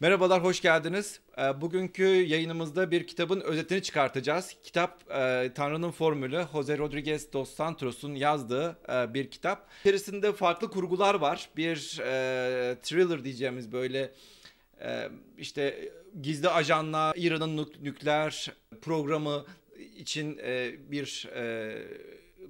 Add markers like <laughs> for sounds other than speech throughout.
Merhabalar, hoş geldiniz. Ee, bugünkü yayınımızda bir kitabın özetini çıkartacağız. Kitap e, Tanrı'nın Formülü, Jose Rodriguez dos Santos'un yazdığı e, bir kitap. İçerisinde farklı kurgular var. Bir e, thriller diyeceğimiz böyle işte gizli ajanlar, İran'ın nükleer programı için bir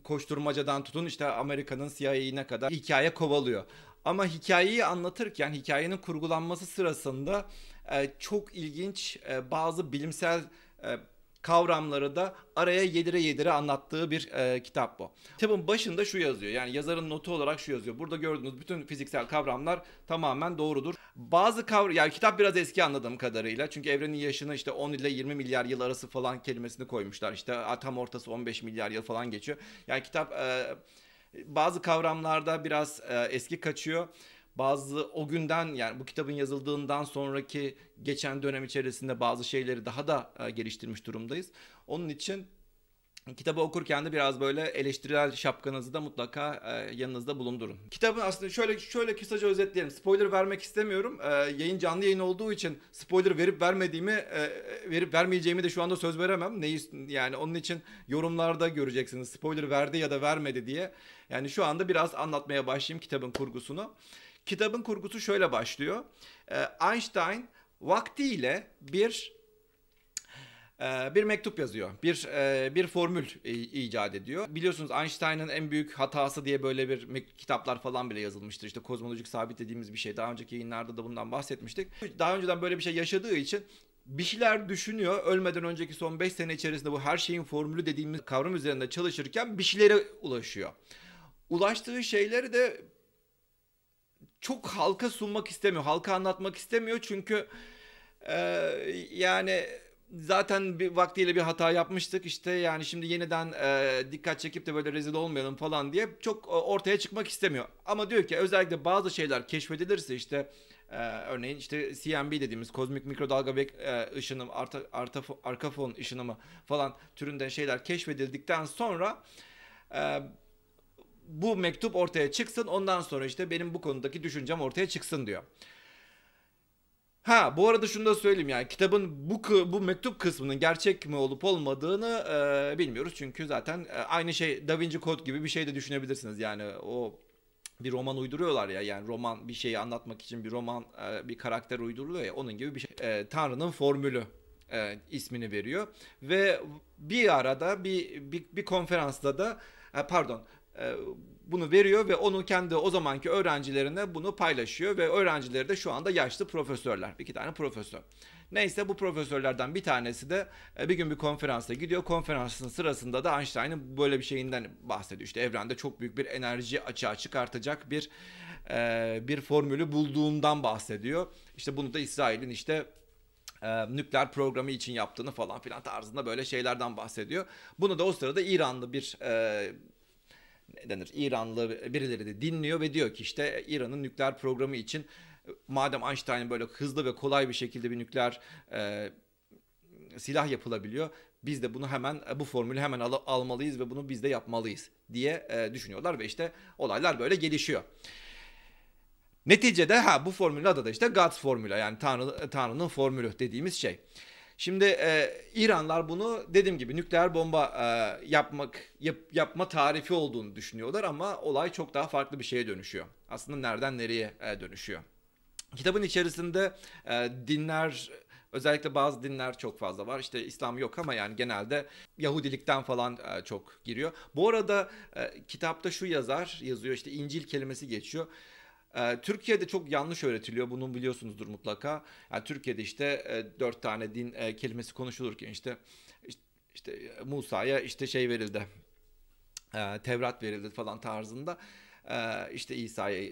koşturmacadan tutun işte Amerika'nın CIA'ine kadar hikaye kovalıyor. Ama hikayeyi anlatırken hikayenin kurgulanması sırasında e, çok ilginç e, bazı bilimsel e, kavramları da araya yedire yedire anlattığı bir e, kitap bu. Kitabın başında şu yazıyor yani yazarın notu olarak şu yazıyor. Burada gördüğünüz bütün fiziksel kavramlar tamamen doğrudur. Bazı kavram yani kitap biraz eski anladığım kadarıyla çünkü evrenin yaşını işte 10 ile 20 milyar yıl arası falan kelimesini koymuşlar. İşte tam ortası 15 milyar yıl falan geçiyor. Yani kitap... E, bazı kavramlarda biraz e, eski kaçıyor. Bazı o günden yani bu kitabın yazıldığından sonraki geçen dönem içerisinde bazı şeyleri daha da e, geliştirmiş durumdayız. Onun için Kitabı okurken de biraz böyle eleştirel şapkanızı da mutlaka e, yanınızda bulundurun. Kitabın aslında şöyle şöyle kısaca özetleyelim. Spoiler vermek istemiyorum. E, yayın canlı yayın olduğu için spoiler verip vermediğimi, e, e, verip vermeyeceğimi de şu anda söz veremem. Neyi yani onun için yorumlarda göreceksiniz. Spoiler verdi ya da vermedi diye. Yani şu anda biraz anlatmaya başlayayım kitabın kurgusunu. Kitabın kurgusu şöyle başlıyor. E, Einstein vaktiyle bir ee, bir mektup yazıyor. Bir e, bir formül icat ediyor. Biliyorsunuz Einstein'ın en büyük hatası diye böyle bir kitaplar falan bile yazılmıştır. İşte kozmolojik sabit dediğimiz bir şey. Daha önceki yayınlarda da bundan bahsetmiştik. Daha önceden böyle bir şey yaşadığı için bir şeyler düşünüyor. Ölmeden önceki son 5 sene içerisinde bu her şeyin formülü dediğimiz kavram üzerinde çalışırken bir şeylere ulaşıyor. Ulaştığı şeyleri de çok halka sunmak istemiyor. Halka anlatmak istemiyor çünkü e, yani zaten bir vaktiyle bir hata yapmıştık işte yani şimdi yeniden e, dikkat çekip de böyle rezil olmayalım falan diye çok e, ortaya çıkmak istemiyor. Ama diyor ki özellikle bazı şeyler keşfedilirse işte e, örneğin işte CMB dediğimiz kozmik mikrodalga bek e, ışınım arta, arta, arka fon ışınımı falan türünden şeyler keşfedildikten sonra e, bu mektup ortaya çıksın ondan sonra işte benim bu konudaki düşüncem ortaya çıksın diyor. Ha bu arada şunu da söyleyeyim yani kitabın bu bu mektup kısmının gerçek mi olup olmadığını e, bilmiyoruz. Çünkü zaten e, aynı şey Da Vinci Code gibi bir şey de düşünebilirsiniz. Yani o bir roman uyduruyorlar ya yani roman bir şeyi anlatmak için bir roman e, bir karakter uyduruluyor ya onun gibi bir şey. E, Tanrı'nın formülü e, ismini veriyor ve bir arada bir bir, bir konferansta da e, pardon e, bunu veriyor ve onu kendi o zamanki öğrencilerine bunu paylaşıyor ve öğrencileri de şu anda yaşlı profesörler. bir iki tane profesör. Neyse bu profesörlerden bir tanesi de e, bir gün bir konferansa gidiyor. Konferansın sırasında da Einstein'ın böyle bir şeyinden bahsediyor. İşte evrende çok büyük bir enerji açığa çıkartacak bir e, bir formülü bulduğundan bahsediyor. İşte bunu da İsrail'in işte e, nükleer programı için yaptığını falan filan tarzında böyle şeylerden bahsediyor. Bunu da o sırada İranlı bir denir İranlı birileri de dinliyor ve diyor ki işte İran'ın nükleer programı için madem Einstein böyle hızlı ve kolay bir şekilde bir nükleer e, silah yapılabiliyor. Biz de bunu hemen bu formülü hemen al- almalıyız ve bunu biz de yapmalıyız diye e, düşünüyorlar ve işte olaylar böyle gelişiyor. Neticede ha bu formülün adı da işte God's formülü yani Tanrı Tanrı'nın formülü dediğimiz şey. Şimdi e, İranlar bunu dediğim gibi nükleer bomba e, yapmak yap, yapma tarifi olduğunu düşünüyorlar ama olay çok daha farklı bir şeye dönüşüyor. Aslında nereden nereye e, dönüşüyor. Kitabın içerisinde e, dinler özellikle bazı dinler çok fazla var. İşte İslam yok ama yani genelde Yahudilikten falan e, çok giriyor. Bu arada e, kitapta şu yazar yazıyor işte İncil kelimesi geçiyor. Ee, Türkiye'de çok yanlış öğretiliyor. bunun biliyorsunuzdur mutlaka. Yani Türkiye'de işte e, dört tane din e, kelimesi konuşulurken işte işte e, Musa'ya işte şey verildi. Tevrat verildi falan tarzında. işte İsa'ya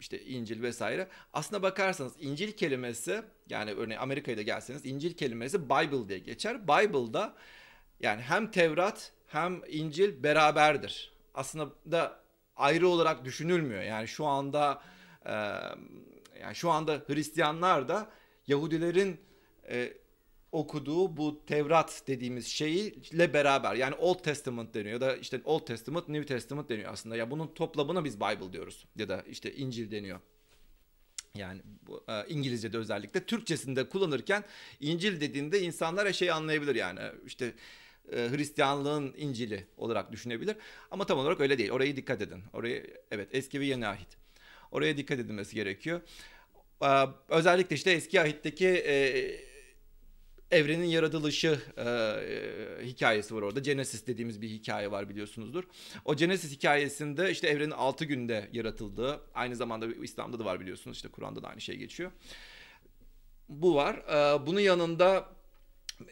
işte İncil vesaire. Aslına bakarsanız İncil kelimesi yani örneğin Amerika'ya da gelseniz İncil kelimesi Bible diye geçer. Bible'da yani hem Tevrat hem İncil beraberdir. Aslında da ayrı olarak düşünülmüyor. Yani şu anda e, yani şu anda Hristiyanlar da Yahudilerin e, okuduğu bu Tevrat dediğimiz şeyle beraber yani Old Testament deniyor ya da işte Old Testament New Testament deniyor aslında. Ya bunun toplamına biz Bible diyoruz ya da işte İncil deniyor. Yani bu, e, İngilizce'de özellikle Türkçesinde kullanırken İncil dediğinde insanlar şey anlayabilir yani işte e, Hristiyanlığın İncil'i olarak düşünebilir. Ama tam olarak öyle değil. Orayı dikkat edin. Orayı evet eski ve yeni ahit. Oraya dikkat edilmesi gerekiyor. Ee, özellikle işte eski ahitteki e, evrenin yaratılışı e, e, hikayesi var orada. Genesis dediğimiz bir hikaye var biliyorsunuzdur. O Genesis hikayesinde işte evrenin 6 günde yaratıldığı, aynı zamanda İslam'da da var biliyorsunuz. İşte Kur'an'da da aynı şey geçiyor. Bu var. E, bunun yanında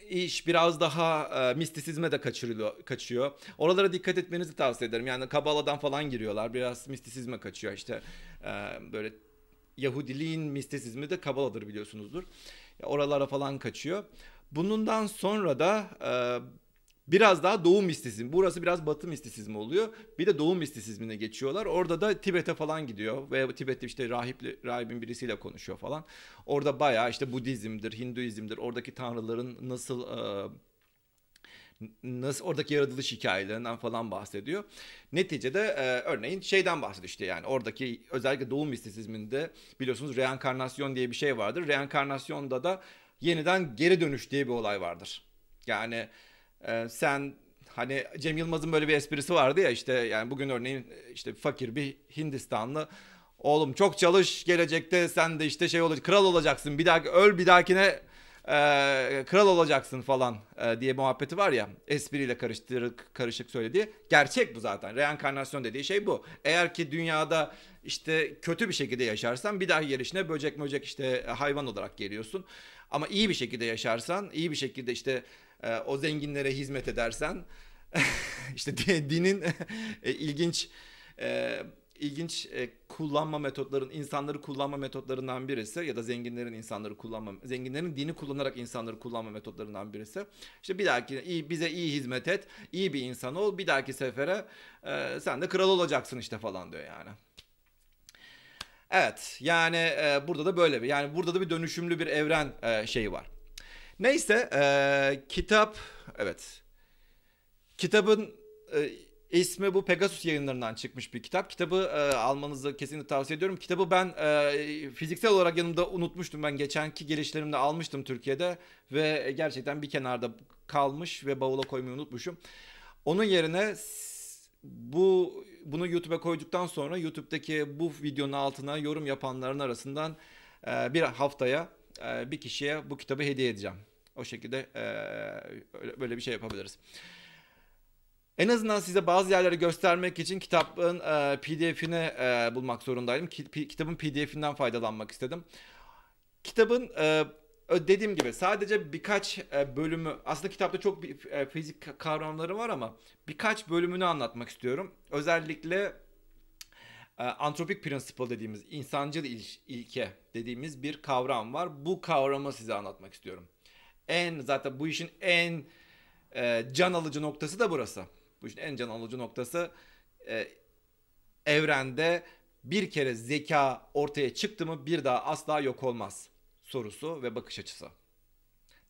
iş biraz daha e, mistisizme de kaçırılıyor kaçıyor. Oralara dikkat etmenizi tavsiye ederim. Yani Kabala'dan falan giriyorlar. Biraz mistisizme kaçıyor işte. E, böyle Yahudiliğin mistisizmi de Kabala'dır biliyorsunuzdur. Oralara falan kaçıyor. Bundan sonra da e, Biraz daha doğu mistisizm. Burası biraz batı mistisizmi oluyor. Bir de doğu mistisizmine geçiyorlar. Orada da Tibet'e falan gidiyor. Ve Tibet'te işte rahipli rahibin birisiyle konuşuyor falan. Orada bayağı işte Budizm'dir, Hinduizm'dir. Oradaki tanrıların nasıl... E, nasıl oradaki yaratılış hikayelerinden falan bahsediyor. Neticede e, örneğin şeyden bahsediyor işte yani oradaki özellikle doğum mistisizminde biliyorsunuz reenkarnasyon diye bir şey vardır. Reenkarnasyonda da yeniden geri dönüş diye bir olay vardır. Yani e, sen hani Cem Yılmaz'ın böyle bir esprisi vardı ya işte yani bugün örneğin e, işte fakir bir Hindistanlı oğlum çok çalış gelecekte sen de işte şey olacak kral olacaksın bir dahaki öl bir dahakine e, kral olacaksın falan e, diye muhabbeti var ya espriyle karıştırık karışık söylediği gerçek bu zaten reenkarnasyon dediği şey bu eğer ki dünyada işte kötü bir şekilde yaşarsan bir daha gelişine böcek möcek işte hayvan olarak geliyorsun ama iyi bir şekilde yaşarsan iyi bir şekilde işte e, o zenginlere hizmet edersen <laughs> işte dinin <laughs> e, ilginç e, ilginç e, kullanma metotların insanları kullanma metotlarından birisi ya da zenginlerin insanları kullanma zenginlerin dini kullanarak insanları kullanma metotlarından birisi. İşte bir dahaki iyi bize iyi hizmet et, iyi bir insan ol. Bir dahaki sefere e, sen de kral olacaksın işte falan diyor yani. Evet yani e, burada da böyle bir yani burada da bir dönüşümlü bir evren e, şeyi var. Neyse e, kitap evet kitabın e, ismi bu Pegasus yayınlarından çıkmış bir kitap. Kitabı e, almanızı kesinlikle tavsiye ediyorum. Kitabı ben e, fiziksel olarak yanımda unutmuştum. Ben geçenki gelişlerimde almıştım Türkiye'de ve gerçekten bir kenarda kalmış ve bavula koymayı unutmuşum. Onun yerine bu bunu YouTube'a koyduktan sonra YouTube'daki bu videonun altına yorum yapanların arasından e, bir haftaya e, bir kişiye bu kitabı hediye edeceğim. O şekilde e, böyle bir şey yapabiliriz. En azından size bazı yerleri göstermek için kitabın e, pdf'ini e, bulmak zorundaydım. Ki, kitabın pdf'inden faydalanmak istedim. Kitabın e, dediğim gibi sadece birkaç e, bölümü aslında kitapta çok bir, e, fizik kavramları var ama birkaç bölümünü anlatmak istiyorum. Özellikle antropik principle dediğimiz insancıl il ilke dediğimiz bir kavram var. Bu kavramı size anlatmak istiyorum en zaten bu işin en e, can alıcı noktası da burası. Bu işin en can alıcı noktası e, evrende bir kere zeka ortaya çıktı mı bir daha asla yok olmaz sorusu ve bakış açısı.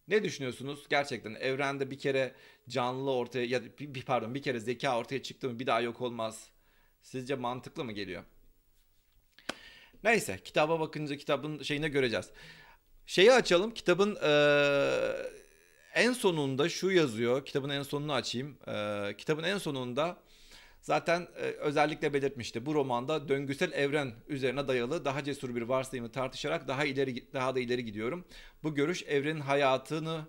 Ne düşünüyorsunuz? Gerçekten evrende bir kere canlı ortaya ya bir pardon bir kere zeka ortaya çıktı mı bir daha yok olmaz. Sizce mantıklı mı geliyor? Neyse kitaba bakınca kitabın şeyine göreceğiz. Şeyi açalım kitabın e, en sonunda şu yazıyor. Kitabın en sonunu açayım. E, kitabın en sonunda zaten e, özellikle belirtmişti. Bu romanda döngüsel evren üzerine dayalı daha cesur bir varsayımı tartışarak daha ileri daha da ileri gidiyorum. Bu görüş evrenin hayatını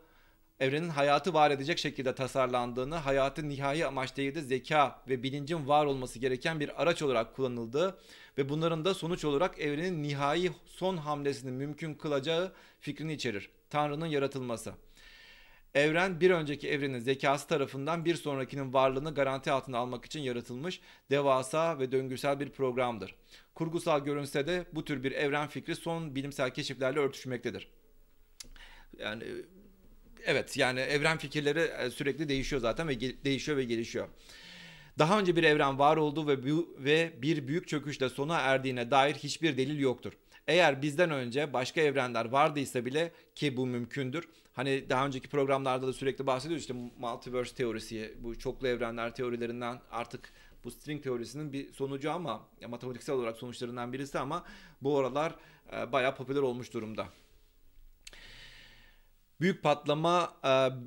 evrenin hayatı var edecek şekilde tasarlandığını, hayatın nihai amaç değil de zeka ve bilincin var olması gereken bir araç olarak kullanıldığı ve bunların da sonuç olarak evrenin nihai son hamlesini mümkün kılacağı fikrini içerir. Tanrı'nın yaratılması. Evren bir önceki evrenin zekası tarafından bir sonrakinin varlığını garanti altına almak için yaratılmış devasa ve döngüsel bir programdır. Kurgusal görünse de bu tür bir evren fikri son bilimsel keşiflerle örtüşmektedir. Yani evet yani evren fikirleri e, sürekli değişiyor zaten ve değişiyor ve gelişiyor. Daha önce bir evren var olduğu ve bu, ve bir büyük çöküşle sona erdiğine dair hiçbir delil yoktur. Eğer bizden önce başka evrenler vardıysa bile ki bu mümkündür. Hani daha önceki programlarda da sürekli bahsediyoruz işte multiverse teorisi, bu çoklu evrenler teorilerinden artık bu string teorisinin bir sonucu ama matematiksel olarak sonuçlarından birisi ama bu aralar e, bayağı popüler olmuş durumda büyük patlama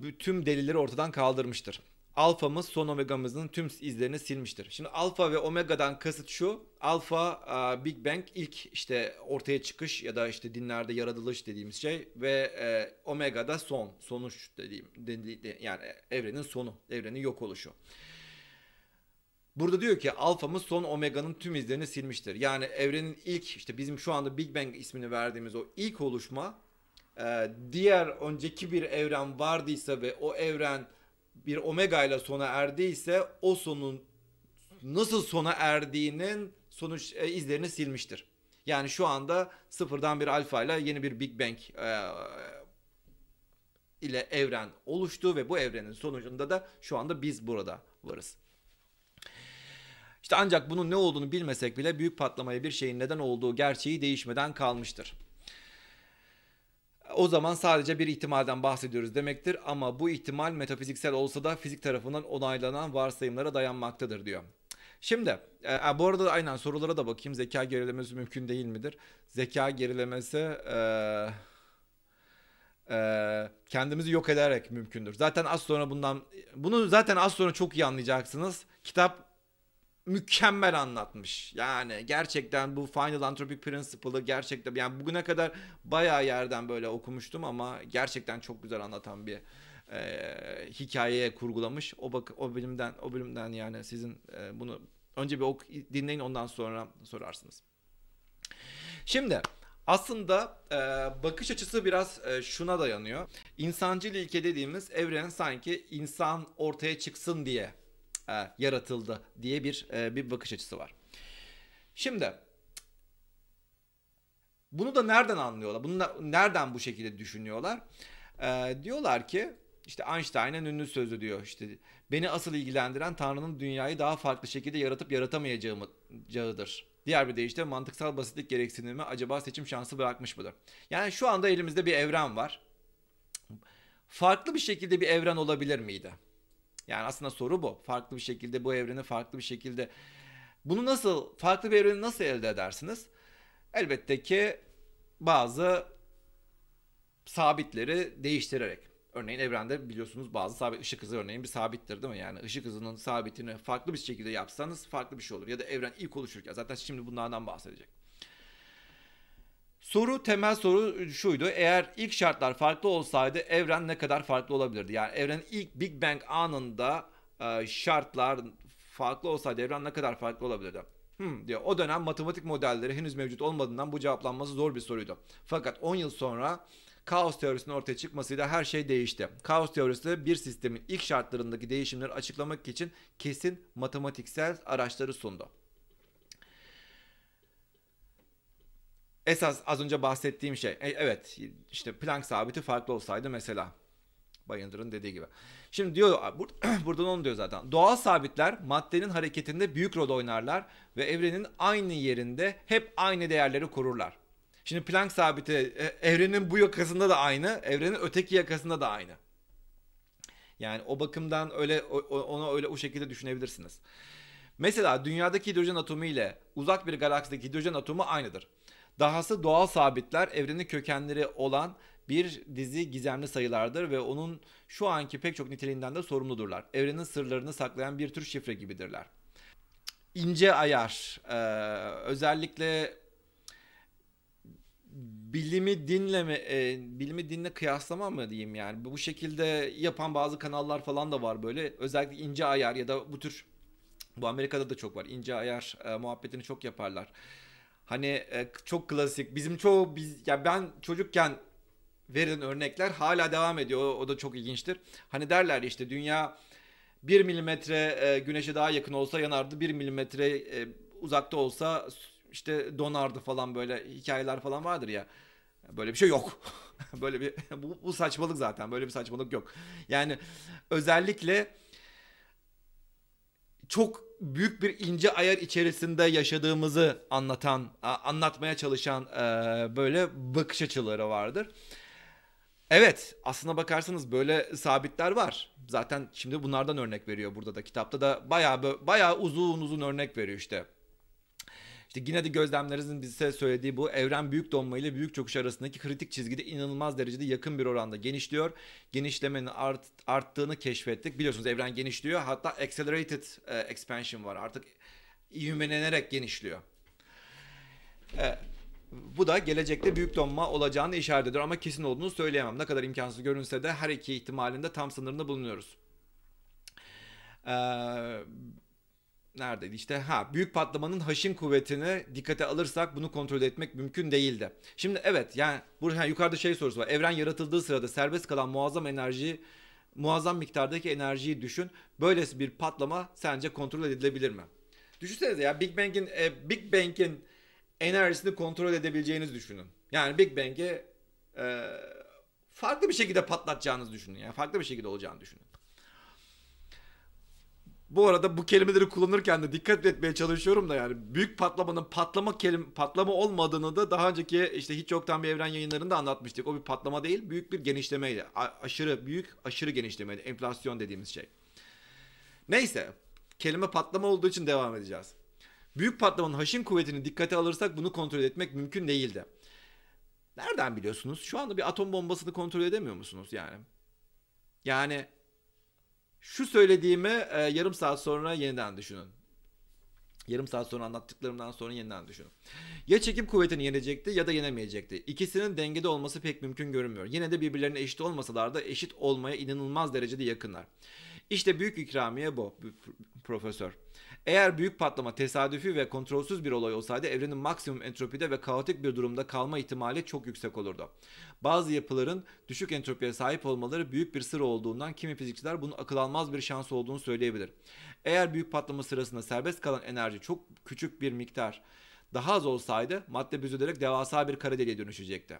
e, tüm delilleri ortadan kaldırmıştır. Alfamız son omegamızın tüm izlerini silmiştir. Şimdi alfa ve omegadan kasıt şu. Alfa e, Big Bang ilk işte ortaya çıkış ya da işte dinlerde yaratılış dediğimiz şey ve e, omega da son, sonuç dediğim yani evrenin sonu, evrenin yok oluşu. Burada diyor ki alfamız son omeganın tüm izlerini silmiştir. Yani evrenin ilk işte bizim şu anda Big Bang ismini verdiğimiz o ilk oluşma ee, diğer önceki bir evren vardıysa ve o evren bir omega ile sona erdiyse o sonun nasıl sona erdiğinin sonuç e, izlerini silmiştir. Yani şu anda sıfırdan bir alfa ile yeni bir Big Bang e, ile evren oluştu ve bu evrenin sonucunda da şu anda biz burada varız. İşte ancak bunun ne olduğunu bilmesek bile büyük patlamaya bir şeyin neden olduğu gerçeği değişmeden kalmıştır o zaman sadece bir ihtimalden bahsediyoruz demektir ama bu ihtimal metafiziksel olsa da fizik tarafından onaylanan varsayımlara dayanmaktadır diyor. Şimdi e, e, bu arada aynen sorulara da bakayım. Zeka gerilemesi mümkün değil midir? Zeka gerilemesi e, e, kendimizi yok ederek mümkündür. Zaten az sonra bundan bunu zaten az sonra çok iyi anlayacaksınız. Kitap mükemmel anlatmış. Yani gerçekten bu Final Anthropic Principle'ı gerçekten yani bugüne kadar bayağı yerden böyle okumuştum ama gerçekten çok güzel anlatan bir e, hikayeye kurgulamış. O bak o bölümden o bölümden yani sizin e, bunu önce bir ok dinleyin ondan sonra sorarsınız. Şimdi aslında e, bakış açısı biraz e, şuna dayanıyor. İnsancıl ilke dediğimiz evren sanki insan ortaya çıksın diye e, yaratıldı diye bir e, bir bakış açısı var. Şimdi bunu da nereden anlıyorlar? Bunu da, nereden bu şekilde düşünüyorlar? E, diyorlar ki işte Einstein'ın ünlü sözü diyor işte beni asıl ilgilendiren Tanrı'nın dünyayı daha farklı şekilde yaratıp yaratamayacağıdır. Diğer bir deyişle mantıksal basitlik gereksinimi acaba seçim şansı bırakmış mıdır? Yani şu anda elimizde bir evren var. Farklı bir şekilde bir evren olabilir miydi? Yani aslında soru bu. Farklı bir şekilde bu evreni farklı bir şekilde bunu nasıl farklı bir evreni nasıl elde edersiniz? Elbette ki bazı sabitleri değiştirerek. Örneğin evrende biliyorsunuz bazı sabit ışık hızı örneğin bir sabittir değil mi? Yani ışık hızının sabitini farklı bir şekilde yapsanız farklı bir şey olur. Ya da evren ilk oluşurken zaten şimdi bunlardan bahsedecek. Soru temel soru şuydu. Eğer ilk şartlar farklı olsaydı evren ne kadar farklı olabilirdi? Yani evrenin ilk Big Bang anında e, şartlar farklı olsaydı evren ne kadar farklı olabilirdi? Hmm diyor. O dönem matematik modelleri henüz mevcut olmadığından bu cevaplanması zor bir soruydu. Fakat 10 yıl sonra kaos teorisinin ortaya çıkmasıyla her şey değişti. Kaos teorisi bir sistemin ilk şartlarındaki değişimleri açıklamak için kesin matematiksel araçları sundu. Esas az önce bahsettiğim şey. E, evet işte Planck sabiti farklı olsaydı mesela. Bayındır'ın dediği gibi. Şimdi diyor bur <clears throat> buradan onu diyor zaten. Doğal sabitler maddenin hareketinde büyük rol oynarlar ve evrenin aynı yerinde hep aynı değerleri korurlar. Şimdi Planck sabiti e, evrenin bu yakasında da aynı, evrenin öteki yakasında da aynı. Yani o bakımdan öyle onu öyle o şekilde düşünebilirsiniz. Mesela dünyadaki hidrojen atomu ile uzak bir galaksideki hidrojen atomu aynıdır. Dahası doğal sabitler evrenin kökenleri olan bir dizi gizemli sayılardır ve onun şu anki pek çok niteliğinden de sorumludurlar. Evrenin sırlarını saklayan bir tür şifre gibidirler. İnce ayar, e, özellikle bilimi dinle mi, e, bilimi dinle kıyaslama mı diyeyim yani. Bu şekilde yapan bazı kanallar falan da var böyle. Özellikle ince ayar ya da bu tür bu Amerika'da da çok var. ince ayar e, muhabbetini çok yaparlar. Hani e, çok klasik. Bizim çoğu biz ya ben çocukken verilen örnekler hala devam ediyor. O, o da çok ilginçtir. Hani derler işte dünya 1 milimetre e, güneşe daha yakın olsa yanardı. 1 milimetre e, uzakta olsa işte donardı falan böyle hikayeler falan vardır ya. Böyle bir şey yok. <laughs> böyle bir bu, bu saçmalık zaten. Böyle bir saçmalık yok. Yani özellikle çok büyük bir ince ayar içerisinde yaşadığımızı anlatan, anlatmaya çalışan e, böyle bakış açıları vardır. Evet aslına bakarsanız böyle sabitler var. Zaten şimdi bunlardan örnek veriyor burada da kitapta da bayağı bayağı uzun uzun örnek veriyor işte. İşte yine de gözlemlerinizin bize söylediği bu evren büyük donma ile büyük çöküş arasındaki kritik çizgide inanılmaz derecede yakın bir oranda genişliyor. Genişlemenin art, arttığını keşfettik. Biliyorsunuz evren genişliyor. Hatta accelerated e, expansion var. Artık ivmelenerek genişliyor. E, bu da gelecekte büyük donma olacağını işaret ediyor ama kesin olduğunu söyleyemem. Ne kadar imkansız görünse de her iki ihtimalinde tam sınırında bulunuyoruz. Ee, neredeydi işte ha büyük patlamanın haşin kuvvetini dikkate alırsak bunu kontrol etmek mümkün değildi. Şimdi evet yani burada yani yukarıda şey sorusu var. Evren yaratıldığı sırada serbest kalan muazzam enerjiyi muazzam miktardaki enerjiyi düşün. Böylesi bir patlama sence kontrol edilebilir mi? Düşünsenize ya Big Bang'in e, Big Bang'in enerjisini kontrol edebileceğiniz düşünün. Yani Big Bang'i e, farklı bir şekilde patlatacağınızı düşünün. Yani farklı bir şekilde olacağını düşünün. Bu arada bu kelimeleri kullanırken de dikkat etmeye çalışıyorum da yani büyük patlamanın patlama kelim patlama olmadığını da daha önceki işte hiç yoktan bir evren yayınlarında anlatmıştık. O bir patlama değil, büyük bir genişlemeydi. A- aşırı büyük, aşırı genişlemeydi. Enflasyon dediğimiz şey. Neyse, kelime patlama olduğu için devam edeceğiz. Büyük patlamanın haşin kuvvetini dikkate alırsak bunu kontrol etmek mümkün değildi. Nereden biliyorsunuz? Şu anda bir atom bombasını kontrol edemiyor musunuz yani? Yani şu söylediğimi e, yarım saat sonra yeniden düşünün. Yarım saat sonra anlattıklarımdan sonra yeniden düşünün. Ya çekim kuvvetini yenecekti ya da yenemeyecekti. İkisinin dengede olması pek mümkün görünmüyor. Yine de birbirlerine eşit olmasalar da eşit olmaya inanılmaz derecede yakınlar. İşte büyük ikramiye bu profesör. Eğer büyük patlama tesadüfi ve kontrolsüz bir olay olsaydı evrenin maksimum entropide ve kaotik bir durumda kalma ihtimali çok yüksek olurdu. Bazı yapıların düşük entropiye sahip olmaları büyük bir sır olduğundan kimi fizikçiler bunun akıl almaz bir şans olduğunu söyleyebilir. Eğer büyük patlama sırasında serbest kalan enerji çok küçük bir miktar daha az olsaydı madde büzülerek devasa bir kara deliğe dönüşecekti.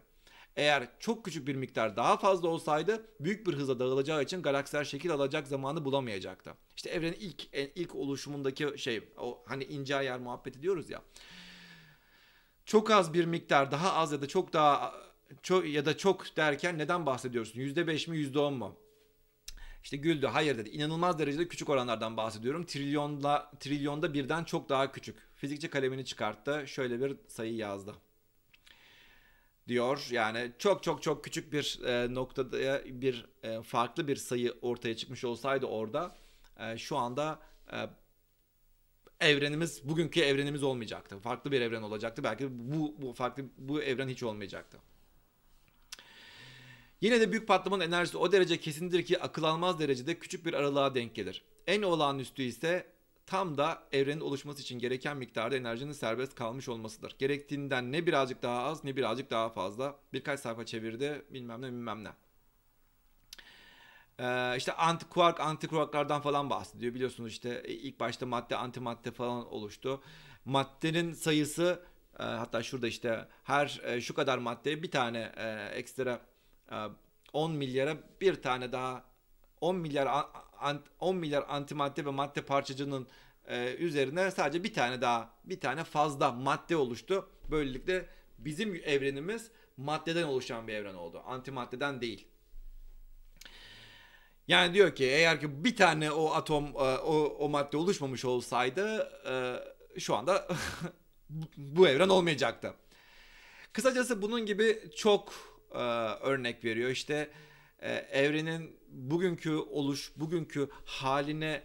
Eğer çok küçük bir miktar daha fazla olsaydı büyük bir hızla dağılacağı için galaksiler şekil alacak zamanı bulamayacaktı. İşte evrenin ilk en ilk oluşumundaki şey o hani ince ayar muhabbeti diyoruz ya. Çok az bir miktar daha az ya da çok daha çok ya da çok derken neden bahsediyorsun? %5 mi %10 mu? İşte güldü hayır dedi. İnanılmaz derecede küçük oranlardan bahsediyorum. Trilyonla trilyonda birden çok daha küçük. Fizikçi kalemini çıkarttı. Şöyle bir sayı yazdı diyor. Yani çok çok çok küçük bir e, noktada bir e, farklı bir sayı ortaya çıkmış olsaydı orada e, şu anda e, evrenimiz bugünkü evrenimiz olmayacaktı. Farklı bir evren olacaktı. Belki bu, bu farklı bu evren hiç olmayacaktı. Yine de büyük patlamanın enerjisi o derece kesindir ki akıl almaz derecede küçük bir aralığa denk gelir. En olağanüstü ise tam da evrenin oluşması için gereken miktarda enerjinin serbest kalmış olmasıdır. Gerektiğinden ne birazcık daha az ne birazcık daha fazla. Birkaç sayfa çevirdi bilmem ne bilmem ne. Ee, işte antikuark antikuarklardan falan bahsediyor. Biliyorsunuz işte e, ilk başta madde antimadde falan oluştu. Maddenin sayısı e, hatta şurada işte her e, şu kadar maddeye bir tane e, ekstra e, 10 milyara bir tane daha 10 milyar 10 milyar antimadde ve madde parçacığının e, üzerine sadece bir tane daha bir tane fazla madde oluştu. Böylelikle bizim evrenimiz maddeden oluşan bir evren oldu. Antimaddeden değil. Yani diyor ki eğer ki bir tane o atom e, o, o madde oluşmamış olsaydı e, şu anda <laughs> bu evren olmayacaktı. Kısacası bunun gibi çok e, örnek veriyor. İşte e, evrenin bugünkü oluş, bugünkü haline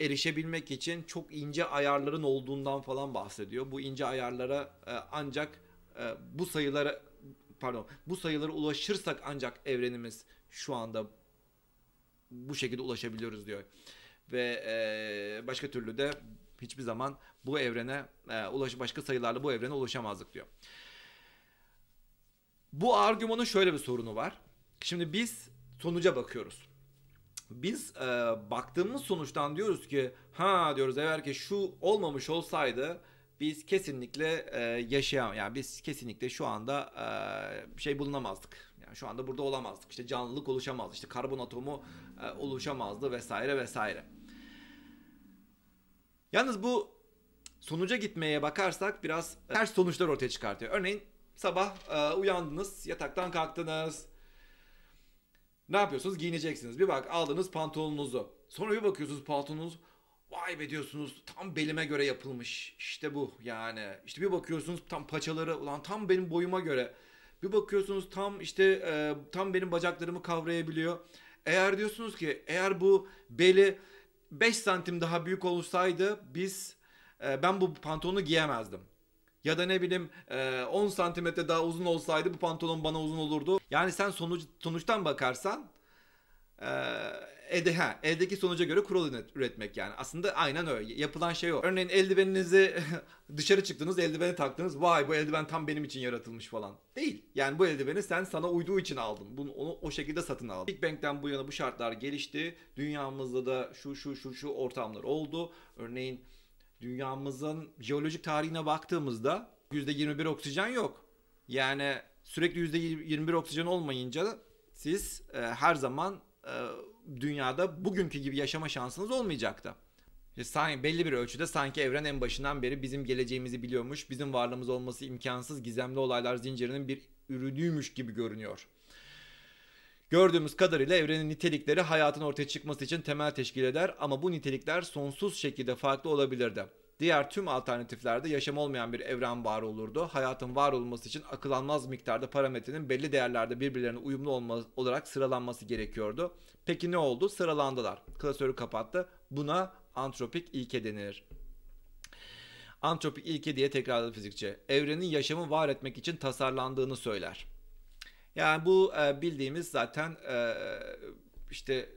erişebilmek için çok ince ayarların olduğundan falan bahsediyor. Bu ince ayarlara e, ancak e, bu sayılara pardon bu sayılara ulaşırsak ancak evrenimiz şu anda bu şekilde ulaşabiliyoruz diyor. Ve başka türlü de hiçbir zaman bu evrene e, ulaş başka sayılarla bu evrene ulaşamazdık diyor. Bu argümanın şöyle bir sorunu var. Şimdi biz sonuca bakıyoruz. Biz e, baktığımız sonuçtan diyoruz ki ha diyoruz eğer ki şu olmamış olsaydı biz kesinlikle e, yaşayam yani biz kesinlikle şu anda e, şey bulunamazdık. Yani şu anda burada olamazdık. İşte canlılık oluşamazdı. İşte karbon atomu e, oluşamazdı vesaire vesaire. Yalnız bu sonuca gitmeye bakarsak biraz ters sonuçlar ortaya çıkartıyor. Örneğin sabah e, uyandınız, yataktan kalktınız, ne yapıyorsunuz? Giyineceksiniz. Bir bak aldınız pantolonunuzu. Sonra bir bakıyorsunuz pantolonunuz vay be diyorsunuz tam belime göre yapılmış. İşte bu yani. İşte bir bakıyorsunuz tam paçaları ulan tam benim boyuma göre. Bir bakıyorsunuz tam işte e, tam benim bacaklarımı kavrayabiliyor. Eğer diyorsunuz ki eğer bu beli 5 santim daha büyük olsaydı biz e, ben bu pantolonu giyemezdim. Ya da ne bileyim 10 e, santimetre daha uzun olsaydı bu pantolon bana uzun olurdu. Yani sen sonuç, sonuçtan bakarsan elde, ha, eldeki sonuca göre kural üretmek yani. Aslında aynen öyle. Yapılan şey o. Örneğin eldiveninizi <laughs> dışarı çıktınız, eldiveni taktınız. Vay bu eldiven tam benim için yaratılmış falan. Değil. Yani bu eldiveni sen sana uyduğu için aldın. Bunu onu o şekilde satın aldın. Big Bang'den bu yana bu şartlar gelişti. Dünyamızda da şu şu şu şu ortamlar oldu. Örneğin dünyamızın jeolojik tarihine baktığımızda %21 oksijen yok. Yani sürekli %21 oksijen olmayınca siz e, her zaman e, dünyada bugünkü gibi yaşama şansınız olmayacaktı. İşte sanki belli bir ölçüde sanki evren en başından beri bizim geleceğimizi biliyormuş, bizim varlığımız olması imkansız gizemli olaylar zincirinin bir ürünüymüş gibi görünüyor. Gördüğümüz kadarıyla evrenin nitelikleri hayatın ortaya çıkması için temel teşkil eder ama bu nitelikler sonsuz şekilde farklı olabilirdi. Diğer tüm alternatiflerde yaşam olmayan bir evren var olurdu. Hayatın var olması için akıl almaz miktarda parametrenin belli değerlerde birbirlerine uyumlu olma, olarak sıralanması gerekiyordu. Peki ne oldu? Sıralandılar. Klasörü kapattı. Buna antropik ilke denilir. Antropik ilke diye tekrarladı fizikçi. Evrenin yaşamı var etmek için tasarlandığını söyler. Yani bu e, bildiğimiz zaten e, işte